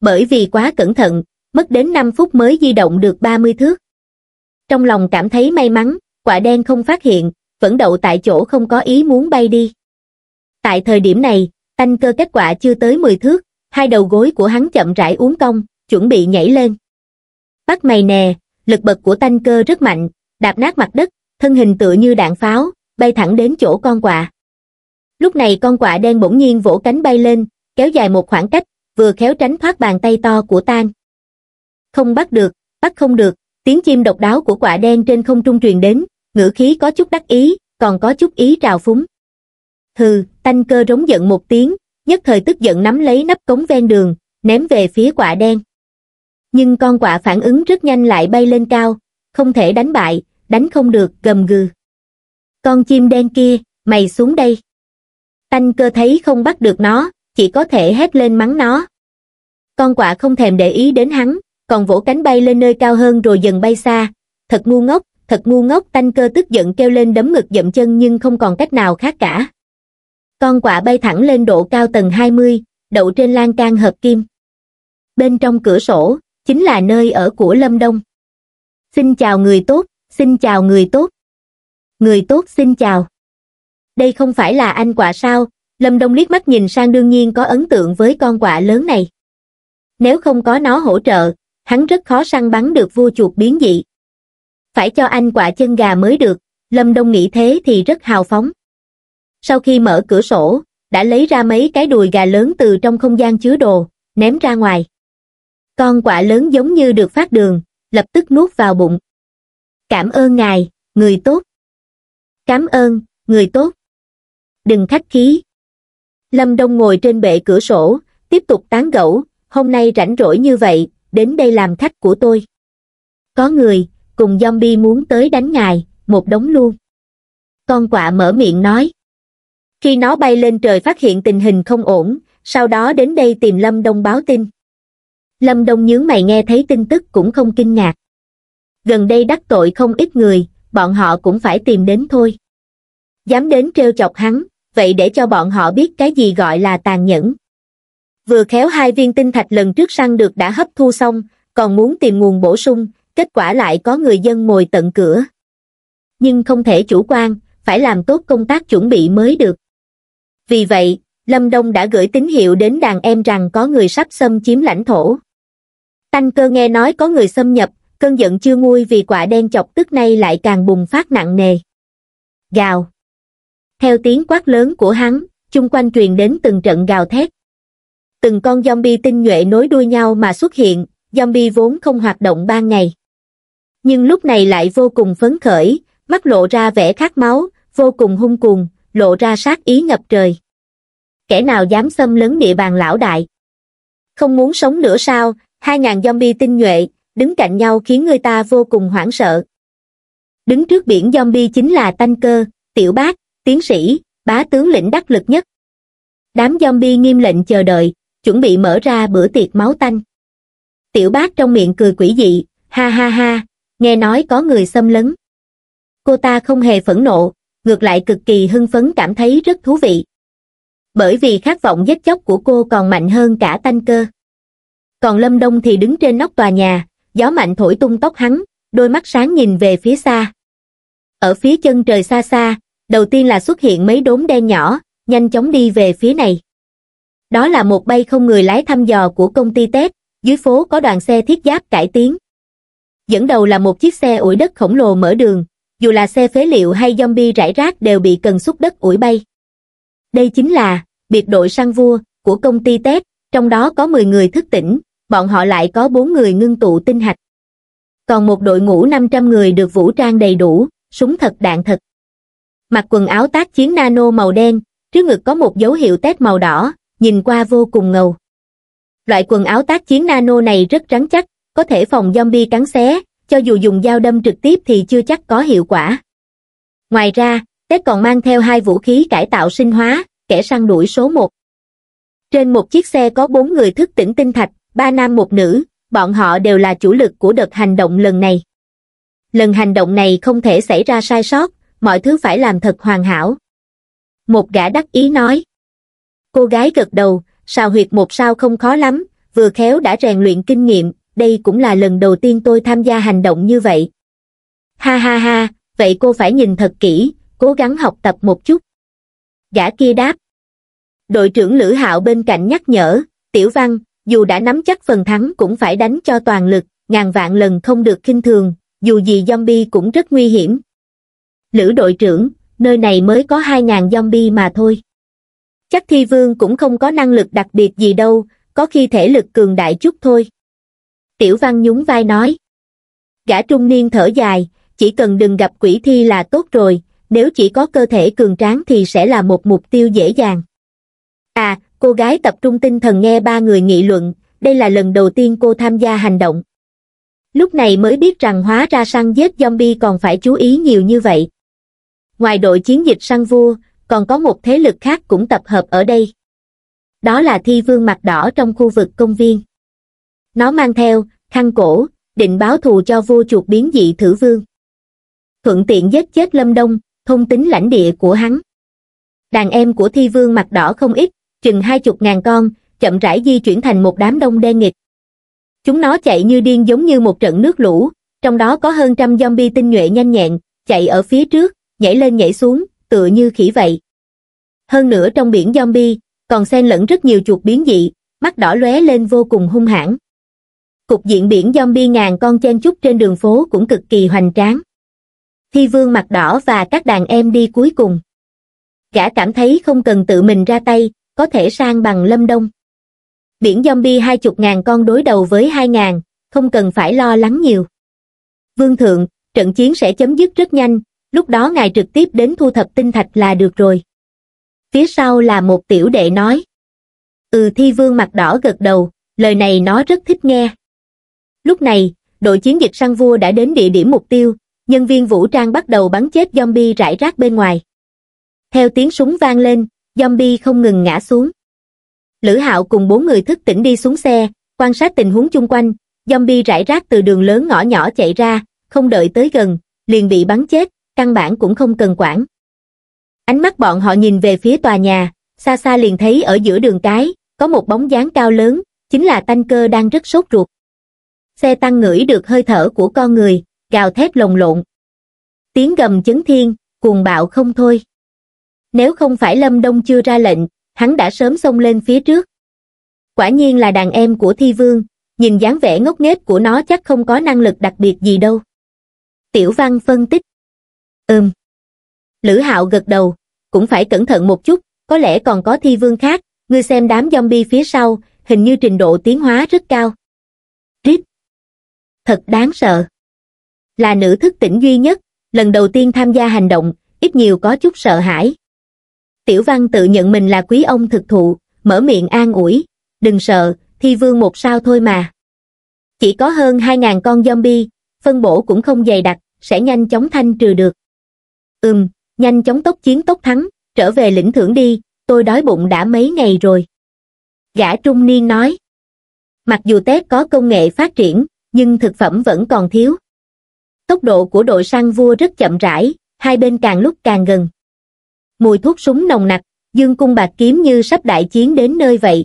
Bởi vì quá cẩn thận, mất đến 5 phút mới di động được 30 thước. Trong lòng cảm thấy may mắn, quả đen không phát hiện, vẫn đậu tại chỗ không có ý muốn bay đi. Tại thời điểm này, tanh cơ kết quả chưa tới 10 thước, hai đầu gối của hắn chậm rãi uốn cong, chuẩn bị nhảy lên. Bắt mày nè, lực bật của tanh cơ rất mạnh, đạp nát mặt đất, thân hình tựa như đạn pháo, bay thẳng đến chỗ con quạ. Lúc này con quạ đen bỗng nhiên vỗ cánh bay lên, kéo dài một khoảng cách, vừa khéo tránh thoát bàn tay to của Tan không bắt được, bắt không được, tiếng chim độc đáo của quả đen trên không trung truyền đến, ngữ khí có chút đắc ý, còn có chút ý trào phúng. Hừ, tanh cơ rống giận một tiếng, nhất thời tức giận nắm lấy nắp cống ven đường, ném về phía quả đen. Nhưng con quả phản ứng rất nhanh lại bay lên cao, không thể đánh bại, đánh không được, gầm gừ. Con chim đen kia, mày xuống đây. Tanh cơ thấy không bắt được nó, chỉ có thể hét lên mắng nó. Con quả không thèm để ý đến hắn, còn vỗ cánh bay lên nơi cao hơn rồi dần bay xa thật ngu ngốc thật ngu ngốc tanh cơ tức giận kêu lên đấm ngực dậm chân nhưng không còn cách nào khác cả con quạ bay thẳng lên độ cao tầng 20, đậu trên lan can hợp kim bên trong cửa sổ chính là nơi ở của lâm đông xin chào người tốt xin chào người tốt người tốt xin chào đây không phải là anh quạ sao lâm đông liếc mắt nhìn sang đương nhiên có ấn tượng với con quạ lớn này nếu không có nó hỗ trợ hắn rất khó săn bắn được vua chuột biến dị. Phải cho anh quả chân gà mới được, Lâm Đông nghĩ thế thì rất hào phóng. Sau khi mở cửa sổ, đã lấy ra mấy cái đùi gà lớn từ trong không gian chứa đồ, ném ra ngoài. Con quả lớn giống như được phát đường, lập tức nuốt vào bụng. Cảm ơn ngài, người tốt. Cảm ơn, người tốt. Đừng khách khí. Lâm Đông ngồi trên bệ cửa sổ, tiếp tục tán gẫu, hôm nay rảnh rỗi như vậy, đến đây làm khách của tôi. Có người, cùng zombie muốn tới đánh ngài, một đống luôn. Con quạ mở miệng nói. Khi nó bay lên trời phát hiện tình hình không ổn, sau đó đến đây tìm Lâm Đông báo tin. Lâm Đông nhướng mày nghe thấy tin tức cũng không kinh ngạc. Gần đây đắc tội không ít người, bọn họ cũng phải tìm đến thôi. Dám đến trêu chọc hắn, vậy để cho bọn họ biết cái gì gọi là tàn nhẫn vừa khéo hai viên tinh thạch lần trước săn được đã hấp thu xong còn muốn tìm nguồn bổ sung kết quả lại có người dân mồi tận cửa nhưng không thể chủ quan phải làm tốt công tác chuẩn bị mới được vì vậy lâm đông đã gửi tín hiệu đến đàn em rằng có người sắp xâm chiếm lãnh thổ tanh cơ nghe nói có người xâm nhập cơn giận chưa nguôi vì quả đen chọc tức nay lại càng bùng phát nặng nề gào theo tiếng quát lớn của hắn chung quanh truyền đến từng trận gào thét từng con zombie tinh nhuệ nối đuôi nhau mà xuất hiện, zombie vốn không hoạt động ban ngày. Nhưng lúc này lại vô cùng phấn khởi, mắt lộ ra vẻ khát máu, vô cùng hung cuồng, lộ ra sát ý ngập trời. Kẻ nào dám xâm lấn địa bàn lão đại? Không muốn sống nữa sao, hai ngàn zombie tinh nhuệ, đứng cạnh nhau khiến người ta vô cùng hoảng sợ. Đứng trước biển zombie chính là Tanh Cơ, Tiểu Bác, Tiến Sĩ, Bá Tướng lĩnh đắc lực nhất. Đám zombie nghiêm lệnh chờ đợi, chuẩn bị mở ra bữa tiệc máu tanh tiểu bác trong miệng cười quỷ dị ha ha ha nghe nói có người xâm lấn cô ta không hề phẫn nộ ngược lại cực kỳ hưng phấn cảm thấy rất thú vị bởi vì khát vọng giết chóc của cô còn mạnh hơn cả tanh cơ còn lâm đông thì đứng trên nóc tòa nhà gió mạnh thổi tung tóc hắn đôi mắt sáng nhìn về phía xa ở phía chân trời xa xa đầu tiên là xuất hiện mấy đốm đen nhỏ nhanh chóng đi về phía này đó là một bay không người lái thăm dò của công ty Tết, dưới phố có đoàn xe thiết giáp cải tiến. Dẫn đầu là một chiếc xe ủi đất khổng lồ mở đường, dù là xe phế liệu hay zombie rải rác đều bị cần xúc đất ủi bay. Đây chính là biệt đội săn vua của công ty Tết, trong đó có 10 người thức tỉnh, bọn họ lại có 4 người ngưng tụ tinh hạch. Còn một đội ngũ 500 người được vũ trang đầy đủ, súng thật đạn thật. Mặc quần áo tác chiến nano màu đen, trước ngực có một dấu hiệu Tết màu đỏ, nhìn qua vô cùng ngầu loại quần áo tác chiến nano này rất rắn chắc có thể phòng zombie cắn xé cho dù dùng dao đâm trực tiếp thì chưa chắc có hiệu quả ngoài ra tết còn mang theo hai vũ khí cải tạo sinh hóa kẻ săn đuổi số một trên một chiếc xe có bốn người thức tỉnh tinh thạch ba nam một nữ bọn họ đều là chủ lực của đợt hành động lần này lần hành động này không thể xảy ra sai sót mọi thứ phải làm thật hoàn hảo một gã đắc ý nói cô gái gật đầu sào huyệt một sao không khó lắm vừa khéo đã rèn luyện kinh nghiệm đây cũng là lần đầu tiên tôi tham gia hành động như vậy ha ha ha vậy cô phải nhìn thật kỹ cố gắng học tập một chút gã kia đáp đội trưởng lữ hạo bên cạnh nhắc nhở tiểu văn dù đã nắm chắc phần thắng cũng phải đánh cho toàn lực ngàn vạn lần không được khinh thường dù gì zombie cũng rất nguy hiểm lữ đội trưởng nơi này mới có hai ngàn zombie mà thôi chắc thi vương cũng không có năng lực đặc biệt gì đâu có khi thể lực cường đại chút thôi tiểu văn nhún vai nói gã trung niên thở dài chỉ cần đừng gặp quỷ thi là tốt rồi nếu chỉ có cơ thể cường tráng thì sẽ là một mục tiêu dễ dàng à cô gái tập trung tinh thần nghe ba người nghị luận đây là lần đầu tiên cô tham gia hành động lúc này mới biết rằng hóa ra săn giết zombie còn phải chú ý nhiều như vậy ngoài đội chiến dịch săn vua còn có một thế lực khác cũng tập hợp ở đây. Đó là thi vương mặt đỏ trong khu vực công viên. Nó mang theo, khăn cổ, định báo thù cho vua chuột biến dị thử vương. Thuận tiện giết chết Lâm Đông, thông tính lãnh địa của hắn. Đàn em của thi vương mặt đỏ không ít, chừng hai chục ngàn con, chậm rãi di chuyển thành một đám đông đen nghịch. Chúng nó chạy như điên giống như một trận nước lũ, trong đó có hơn trăm zombie tinh nhuệ nhanh nhẹn, chạy ở phía trước, nhảy lên nhảy xuống, tựa như khỉ vậy. Hơn nữa trong biển zombie, còn xen lẫn rất nhiều chuột biến dị, mắt đỏ lóe lên vô cùng hung hãn. Cục diện biển zombie ngàn con chen chúc trên đường phố cũng cực kỳ hoành tráng. Thi vương mặt đỏ và các đàn em đi cuối cùng. Gã cảm thấy không cần tự mình ra tay, có thể sang bằng lâm đông. Biển zombie hai chục ngàn con đối đầu với hai ngàn, không cần phải lo lắng nhiều. Vương thượng, trận chiến sẽ chấm dứt rất nhanh, lúc đó ngài trực tiếp đến thu thập tinh thạch là được rồi. Phía sau là một tiểu đệ nói. Ừ thi vương mặt đỏ gật đầu, lời này nó rất thích nghe. Lúc này, đội chiến dịch săn vua đã đến địa điểm mục tiêu, nhân viên vũ trang bắt đầu bắn chết zombie rải rác bên ngoài. Theo tiếng súng vang lên, zombie không ngừng ngã xuống. Lữ Hạo cùng bốn người thức tỉnh đi xuống xe, quan sát tình huống chung quanh, zombie rải rác từ đường lớn ngõ nhỏ chạy ra, không đợi tới gần, liền bị bắn chết, căn bản cũng không cần quản. Ánh mắt bọn họ nhìn về phía tòa nhà, xa xa liền thấy ở giữa đường cái, có một bóng dáng cao lớn, chính là tanh cơ đang rất sốt ruột. Xe tăng ngửi được hơi thở của con người, gào thét lồng lộn. Tiếng gầm chấn thiên, cuồng bạo không thôi. Nếu không phải Lâm Đông chưa ra lệnh, hắn đã sớm xông lên phía trước. Quả nhiên là đàn em của Thi Vương, nhìn dáng vẻ ngốc nghếch của nó chắc không có năng lực đặc biệt gì đâu. Tiểu Văn phân tích Ừm. Lữ Hạo gật đầu, cũng phải cẩn thận một chút, có lẽ còn có thi vương khác, ngươi xem đám zombie phía sau, hình như trình độ tiến hóa rất cao. Rít. Thật đáng sợ. Là nữ thức tỉnh duy nhất, lần đầu tiên tham gia hành động, ít nhiều có chút sợ hãi. Tiểu văn tự nhận mình là quý ông thực thụ, mở miệng an ủi, đừng sợ, thi vương một sao thôi mà. Chỉ có hơn 2.000 con zombie, phân bổ cũng không dày đặc, sẽ nhanh chóng thanh trừ được ừm nhanh chóng tốc chiến tốc thắng trở về lĩnh thưởng đi tôi đói bụng đã mấy ngày rồi gã trung niên nói mặc dù tết có công nghệ phát triển nhưng thực phẩm vẫn còn thiếu tốc độ của đội săn vua rất chậm rãi hai bên càng lúc càng gần mùi thuốc súng nồng nặc dương cung bạc kiếm như sắp đại chiến đến nơi vậy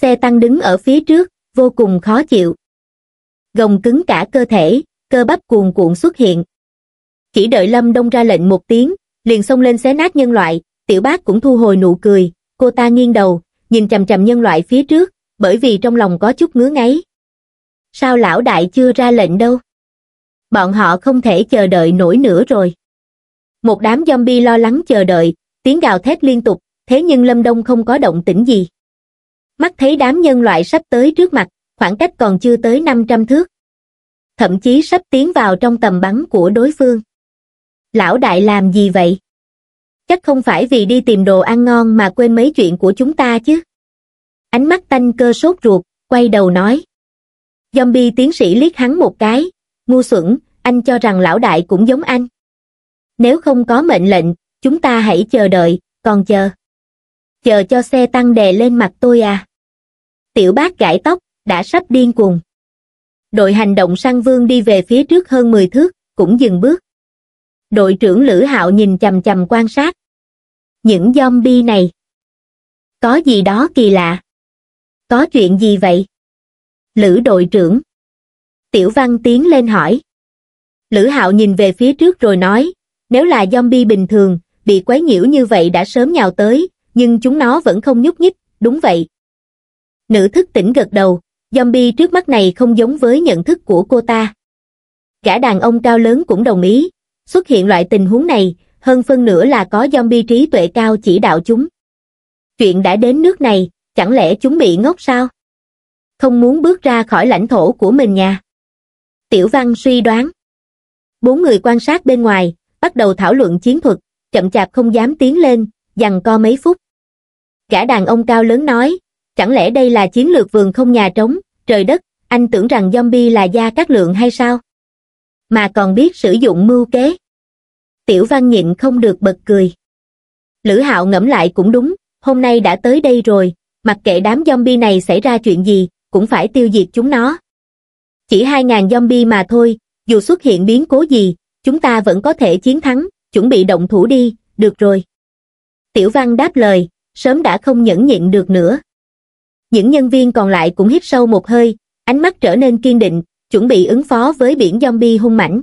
xe tăng đứng ở phía trước vô cùng khó chịu gồng cứng cả cơ thể cơ bắp cuồn cuộn xuất hiện chỉ đợi Lâm Đông ra lệnh một tiếng, liền xông lên xé nát nhân loại, tiểu bác cũng thu hồi nụ cười, cô ta nghiêng đầu, nhìn chầm chầm nhân loại phía trước, bởi vì trong lòng có chút ngứa ngáy. Sao lão đại chưa ra lệnh đâu? Bọn họ không thể chờ đợi nổi nữa rồi. Một đám zombie lo lắng chờ đợi, tiếng gào thét liên tục, thế nhưng Lâm Đông không có động tĩnh gì. Mắt thấy đám nhân loại sắp tới trước mặt, khoảng cách còn chưa tới 500 thước. Thậm chí sắp tiến vào trong tầm bắn của đối phương lão đại làm gì vậy? Chắc không phải vì đi tìm đồ ăn ngon mà quên mấy chuyện của chúng ta chứ? Ánh mắt tanh cơ sốt ruột, quay đầu nói. Zombie tiến sĩ liếc hắn một cái, ngu xuẩn, anh cho rằng lão đại cũng giống anh. Nếu không có mệnh lệnh, chúng ta hãy chờ đợi, còn chờ. Chờ cho xe tăng đè lên mặt tôi à. Tiểu bác gãi tóc, đã sắp điên cuồng. Đội hành động săn vương đi về phía trước hơn 10 thước, cũng dừng bước đội trưởng Lữ Hạo nhìn chầm chầm quan sát. Những zombie này. Có gì đó kỳ lạ. Có chuyện gì vậy? Lữ đội trưởng. Tiểu Văn tiến lên hỏi. Lữ Hạo nhìn về phía trước rồi nói, nếu là zombie bình thường, bị quấy nhiễu như vậy đã sớm nhào tới, nhưng chúng nó vẫn không nhúc nhích, đúng vậy. Nữ thức tỉnh gật đầu, zombie trước mắt này không giống với nhận thức của cô ta. Cả đàn ông cao lớn cũng đồng ý, Xuất hiện loại tình huống này, hơn phân nửa là có zombie trí tuệ cao chỉ đạo chúng. Chuyện đã đến nước này, chẳng lẽ chúng bị ngốc sao? Không muốn bước ra khỏi lãnh thổ của mình nhà. Tiểu văn suy đoán. Bốn người quan sát bên ngoài, bắt đầu thảo luận chiến thuật, chậm chạp không dám tiến lên, dằn co mấy phút. cả đàn ông cao lớn nói, chẳng lẽ đây là chiến lược vườn không nhà trống, trời đất, anh tưởng rằng zombie là da các lượng hay sao? mà còn biết sử dụng mưu kế tiểu văn nhịn không được bật cười lữ hạo ngẫm lại cũng đúng hôm nay đã tới đây rồi mặc kệ đám zombie này xảy ra chuyện gì cũng phải tiêu diệt chúng nó chỉ hai ngàn zombie mà thôi dù xuất hiện biến cố gì chúng ta vẫn có thể chiến thắng chuẩn bị động thủ đi được rồi tiểu văn đáp lời sớm đã không nhẫn nhịn được nữa những nhân viên còn lại cũng hít sâu một hơi ánh mắt trở nên kiên định chuẩn bị ứng phó với biển zombie hung mãnh.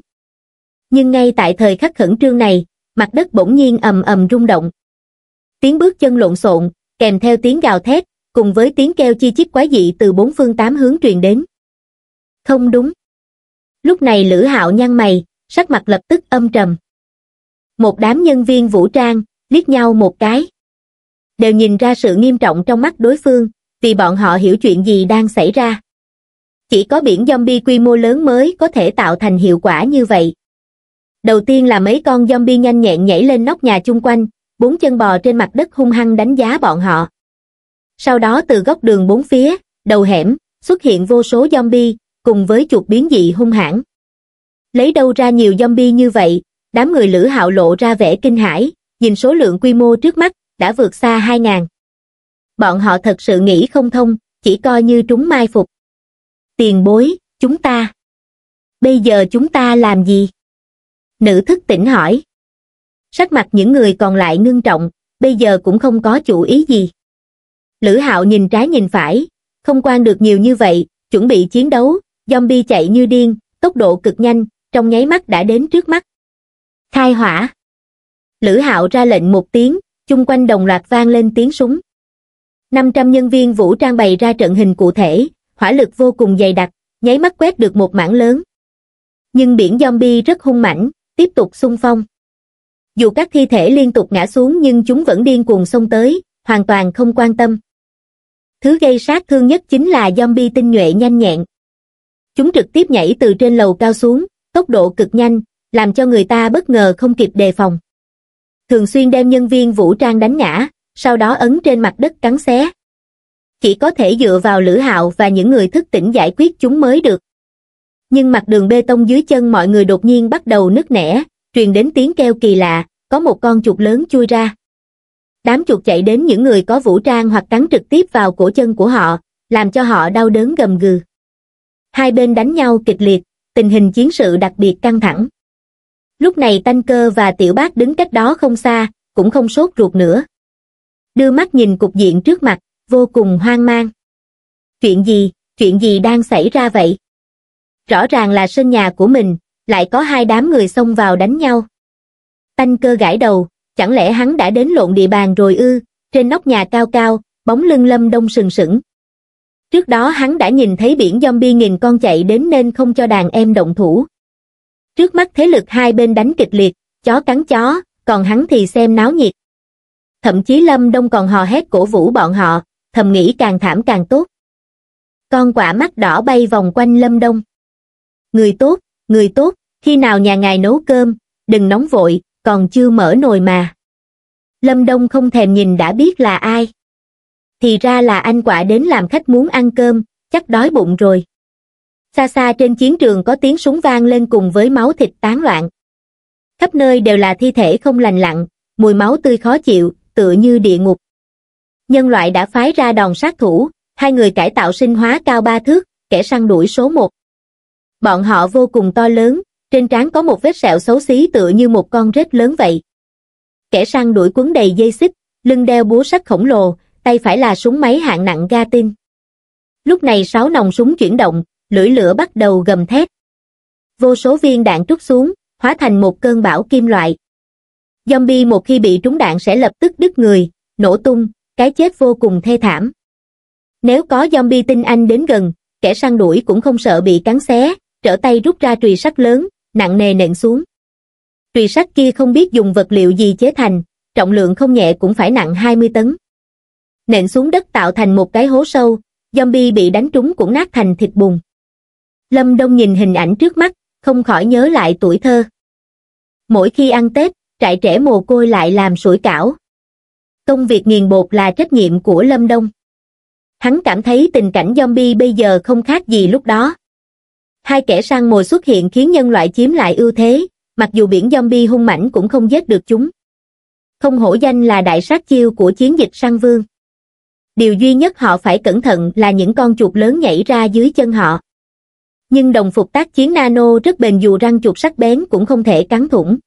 Nhưng ngay tại thời khắc khẩn trương này, mặt đất bỗng nhiên ầm ầm rung động. Tiếng bước chân lộn xộn, kèm theo tiếng gào thét, cùng với tiếng kêu chi chít quái dị từ bốn phương tám hướng truyền đến. Không đúng. Lúc này Lữ Hạo nhăn mày, sắc mặt lập tức âm trầm. Một đám nhân viên vũ trang, liếc nhau một cái. Đều nhìn ra sự nghiêm trọng trong mắt đối phương, vì bọn họ hiểu chuyện gì đang xảy ra. Chỉ có biển zombie quy mô lớn mới có thể tạo thành hiệu quả như vậy. Đầu tiên là mấy con zombie nhanh nhẹn nhảy lên nóc nhà chung quanh, bốn chân bò trên mặt đất hung hăng đánh giá bọn họ. Sau đó từ góc đường bốn phía, đầu hẻm, xuất hiện vô số zombie, cùng với chuột biến dị hung hãn. Lấy đâu ra nhiều zombie như vậy, đám người lữ hạo lộ ra vẻ kinh hãi, nhìn số lượng quy mô trước mắt, đã vượt xa 2.000. Bọn họ thật sự nghĩ không thông, chỉ coi như trúng mai phục tiền bối, chúng ta. Bây giờ chúng ta làm gì? Nữ thức tỉnh hỏi. Sắc mặt những người còn lại ngưng trọng, bây giờ cũng không có chủ ý gì. Lữ hạo nhìn trái nhìn phải, không quan được nhiều như vậy, chuẩn bị chiến đấu, zombie chạy như điên, tốc độ cực nhanh, trong nháy mắt đã đến trước mắt. Khai hỏa. Lữ hạo ra lệnh một tiếng, chung quanh đồng loạt vang lên tiếng súng. 500 nhân viên vũ trang bày ra trận hình cụ thể, hỏa lực vô cùng dày đặc, nháy mắt quét được một mảng lớn. Nhưng biển zombie rất hung mãnh, tiếp tục xung phong. Dù các thi thể liên tục ngã xuống nhưng chúng vẫn điên cuồng xông tới, hoàn toàn không quan tâm. Thứ gây sát thương nhất chính là zombie tinh nhuệ nhanh nhẹn. Chúng trực tiếp nhảy từ trên lầu cao xuống, tốc độ cực nhanh, làm cho người ta bất ngờ không kịp đề phòng. Thường xuyên đem nhân viên vũ trang đánh ngã, sau đó ấn trên mặt đất cắn xé chỉ có thể dựa vào lữ hạo và những người thức tỉnh giải quyết chúng mới được nhưng mặt đường bê tông dưới chân mọi người đột nhiên bắt đầu nứt nẻ truyền đến tiếng kêu kỳ lạ có một con chuột lớn chui ra đám chuột chạy đến những người có vũ trang hoặc cắn trực tiếp vào cổ chân của họ làm cho họ đau đớn gầm gừ hai bên đánh nhau kịch liệt tình hình chiến sự đặc biệt căng thẳng lúc này tanh cơ và tiểu bác đứng cách đó không xa cũng không sốt ruột nữa đưa mắt nhìn cục diện trước mặt vô cùng hoang mang. Chuyện gì, chuyện gì đang xảy ra vậy? Rõ ràng là sân nhà của mình, lại có hai đám người xông vào đánh nhau. Tanh cơ gãi đầu, chẳng lẽ hắn đã đến lộn địa bàn rồi ư, trên nóc nhà cao cao, bóng lưng lâm đông sừng sững. Trước đó hắn đã nhìn thấy biển zombie nghìn con chạy đến nên không cho đàn em động thủ. Trước mắt thế lực hai bên đánh kịch liệt, chó cắn chó, còn hắn thì xem náo nhiệt. Thậm chí Lâm Đông còn hò hét cổ vũ bọn họ, thầm nghĩ càng thảm càng tốt. Con quả mắt đỏ bay vòng quanh Lâm Đông. Người tốt, người tốt, khi nào nhà ngài nấu cơm, đừng nóng vội, còn chưa mở nồi mà. Lâm Đông không thèm nhìn đã biết là ai. Thì ra là anh quả đến làm khách muốn ăn cơm, chắc đói bụng rồi. Xa xa trên chiến trường có tiếng súng vang lên cùng với máu thịt tán loạn. Khắp nơi đều là thi thể không lành lặn, mùi máu tươi khó chịu, tựa như địa ngục nhân loại đã phái ra đòn sát thủ, hai người cải tạo sinh hóa cao ba thước, kẻ săn đuổi số một. Bọn họ vô cùng to lớn, trên trán có một vết sẹo xấu xí tựa như một con rết lớn vậy. Kẻ săn đuổi quấn đầy dây xích, lưng đeo búa sắt khổng lồ, tay phải là súng máy hạng nặng ga tin. Lúc này sáu nòng súng chuyển động, lưỡi lửa bắt đầu gầm thét. Vô số viên đạn trút xuống, hóa thành một cơn bão kim loại. Zombie một khi bị trúng đạn sẽ lập tức đứt người, nổ tung, cái chết vô cùng thê thảm. Nếu có zombie tinh anh đến gần, kẻ săn đuổi cũng không sợ bị cắn xé, trở tay rút ra trùy sắt lớn, nặng nề nện xuống. Trùy sắt kia không biết dùng vật liệu gì chế thành, trọng lượng không nhẹ cũng phải nặng 20 tấn. Nện xuống đất tạo thành một cái hố sâu, zombie bị đánh trúng cũng nát thành thịt bùn. Lâm Đông nhìn hình ảnh trước mắt, không khỏi nhớ lại tuổi thơ. Mỗi khi ăn Tết, trại trẻ mồ côi lại làm sủi cảo, công việc nghiền bột là trách nhiệm của Lâm Đông. Hắn cảm thấy tình cảnh zombie bây giờ không khác gì lúc đó. Hai kẻ săn mồi xuất hiện khiến nhân loại chiếm lại ưu thế, mặc dù biển zombie hung mãnh cũng không giết được chúng. Không hổ danh là đại sát chiêu của chiến dịch săn vương. Điều duy nhất họ phải cẩn thận là những con chuột lớn nhảy ra dưới chân họ. Nhưng đồng phục tác chiến nano rất bền dù răng chuột sắc bén cũng không thể cắn thủng.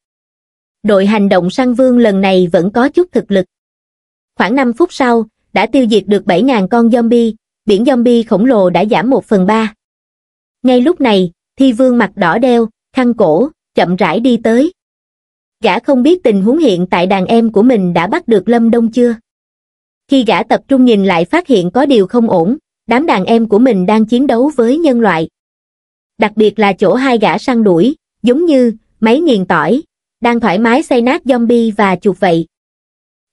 Đội hành động săn vương lần này vẫn có chút thực lực. Khoảng 5 phút sau, đã tiêu diệt được 7.000 con zombie, biển zombie khổng lồ đã giảm 1 phần 3. Ngay lúc này, thi vương mặt đỏ đeo, khăn cổ, chậm rãi đi tới. Gã không biết tình huống hiện tại đàn em của mình đã bắt được Lâm Đông chưa. Khi gã tập trung nhìn lại phát hiện có điều không ổn, đám đàn em của mình đang chiến đấu với nhân loại. Đặc biệt là chỗ hai gã săn đuổi, giống như máy nghiền tỏi, đang thoải mái xây nát zombie và chuột vậy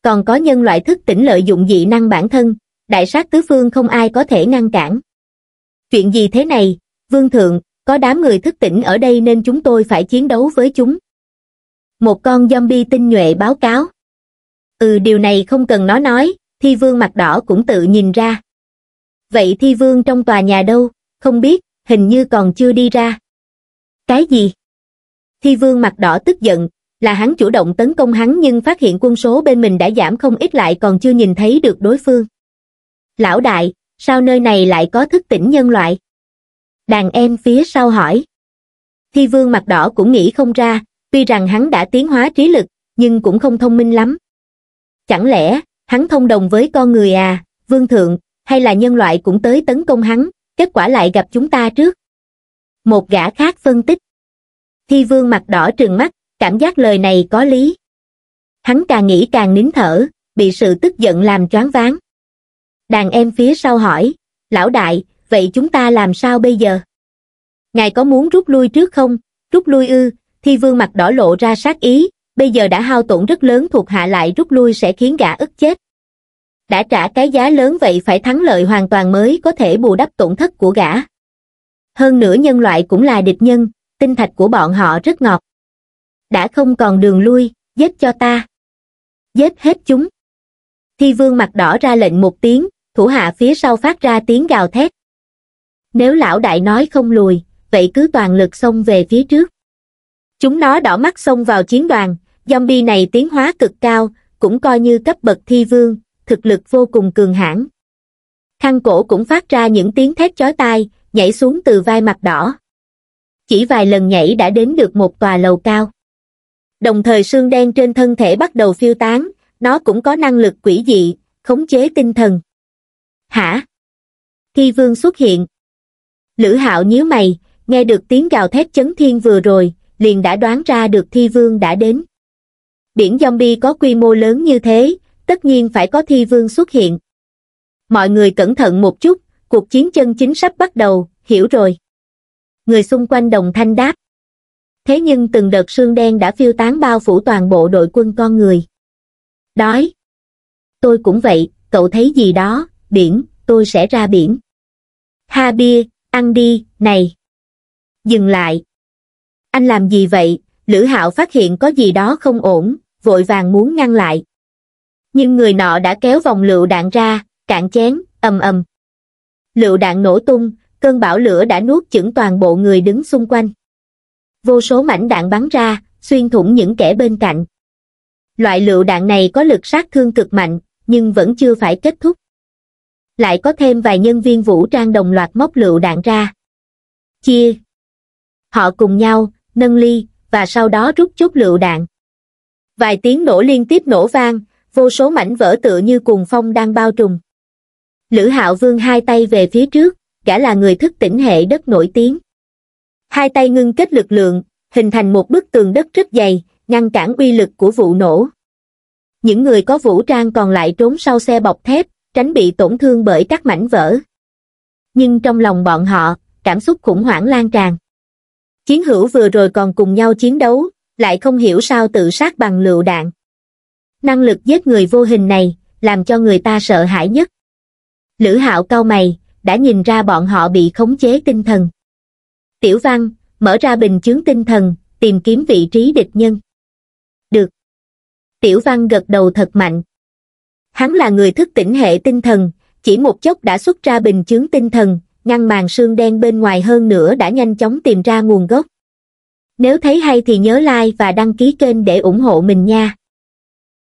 còn có nhân loại thức tỉnh lợi dụng dị năng bản thân, đại sát tứ phương không ai có thể ngăn cản. Chuyện gì thế này, vương thượng, có đám người thức tỉnh ở đây nên chúng tôi phải chiến đấu với chúng. Một con zombie tinh nhuệ báo cáo. Ừ điều này không cần nó nói, thi vương mặt đỏ cũng tự nhìn ra. Vậy thi vương trong tòa nhà đâu, không biết, hình như còn chưa đi ra. Cái gì? Thi vương mặt đỏ tức giận, là hắn chủ động tấn công hắn nhưng phát hiện quân số bên mình đã giảm không ít lại còn chưa nhìn thấy được đối phương. Lão đại, sao nơi này lại có thức tỉnh nhân loại? Đàn em phía sau hỏi. Thi vương mặt đỏ cũng nghĩ không ra, tuy rằng hắn đã tiến hóa trí lực, nhưng cũng không thông minh lắm. Chẳng lẽ, hắn thông đồng với con người à, vương thượng, hay là nhân loại cũng tới tấn công hắn, kết quả lại gặp chúng ta trước? Một gã khác phân tích. Thi vương mặt đỏ trừng mắt, cảm giác lời này có lý. Hắn càng nghĩ càng nín thở, bị sự tức giận làm choáng váng. Đàn em phía sau hỏi, lão đại, vậy chúng ta làm sao bây giờ? Ngài có muốn rút lui trước không? Rút lui ư, thi vương mặt đỏ lộ ra sát ý, bây giờ đã hao tổn rất lớn thuộc hạ lại rút lui sẽ khiến gã ức chết. Đã trả cái giá lớn vậy phải thắng lợi hoàn toàn mới có thể bù đắp tổn thất của gã. Hơn nữa nhân loại cũng là địch nhân, tinh thạch của bọn họ rất ngọt đã không còn đường lui, giết cho ta. Giết hết chúng. Thi vương mặt đỏ ra lệnh một tiếng, thủ hạ phía sau phát ra tiếng gào thét. Nếu lão đại nói không lùi, vậy cứ toàn lực xông về phía trước. Chúng nó đỏ mắt xông vào chiến đoàn, zombie này tiến hóa cực cao, cũng coi như cấp bậc thi vương, thực lực vô cùng cường hãn. Khăn cổ cũng phát ra những tiếng thét chói tai, nhảy xuống từ vai mặt đỏ. Chỉ vài lần nhảy đã đến được một tòa lầu cao đồng thời xương đen trên thân thể bắt đầu phiêu tán, nó cũng có năng lực quỷ dị, khống chế tinh thần. Hả? Khi vương xuất hiện, Lữ Hạo nhíu mày, nghe được tiếng gào thét chấn thiên vừa rồi, liền đã đoán ra được thi vương đã đến. Biển zombie có quy mô lớn như thế, tất nhiên phải có thi vương xuất hiện. Mọi người cẩn thận một chút, cuộc chiến chân chính sắp bắt đầu, hiểu rồi. Người xung quanh đồng thanh đáp thế nhưng từng đợt sương đen đã phiêu tán bao phủ toàn bộ đội quân con người. Đói. Tôi cũng vậy, cậu thấy gì đó, biển, tôi sẽ ra biển. Ha bia, ăn đi, này. Dừng lại. Anh làm gì vậy? Lữ Hạo phát hiện có gì đó không ổn, vội vàng muốn ngăn lại. Nhưng người nọ đã kéo vòng lựu đạn ra, cạn chén, ầm ầm. Lựu đạn nổ tung, cơn bão lửa đã nuốt chửng toàn bộ người đứng xung quanh vô số mảnh đạn bắn ra, xuyên thủng những kẻ bên cạnh. Loại lựu đạn này có lực sát thương cực mạnh, nhưng vẫn chưa phải kết thúc. Lại có thêm vài nhân viên vũ trang đồng loạt móc lựu đạn ra. Chia. Họ cùng nhau, nâng ly, và sau đó rút chút lựu đạn. Vài tiếng nổ liên tiếp nổ vang, vô số mảnh vỡ tựa như cuồng phong đang bao trùm. Lữ Hạo Vương hai tay về phía trước, cả là người thức tỉnh hệ đất nổi tiếng hai tay ngưng kết lực lượng hình thành một bức tường đất rất dày ngăn cản uy lực của vụ nổ những người có vũ trang còn lại trốn sau xe bọc thép tránh bị tổn thương bởi các mảnh vỡ nhưng trong lòng bọn họ cảm xúc khủng hoảng lan tràn chiến hữu vừa rồi còn cùng nhau chiến đấu lại không hiểu sao tự sát bằng lựu đạn năng lực giết người vô hình này làm cho người ta sợ hãi nhất lữ hạo cao mày đã nhìn ra bọn họ bị khống chế tinh thần Tiểu Văn, mở ra bình chướng tinh thần, tìm kiếm vị trí địch nhân. Được. Tiểu Văn gật đầu thật mạnh. Hắn là người thức tỉnh hệ tinh thần, chỉ một chốc đã xuất ra bình chướng tinh thần, ngăn màn sương đen bên ngoài hơn nữa đã nhanh chóng tìm ra nguồn gốc. Nếu thấy hay thì nhớ like và đăng ký kênh để ủng hộ mình nha.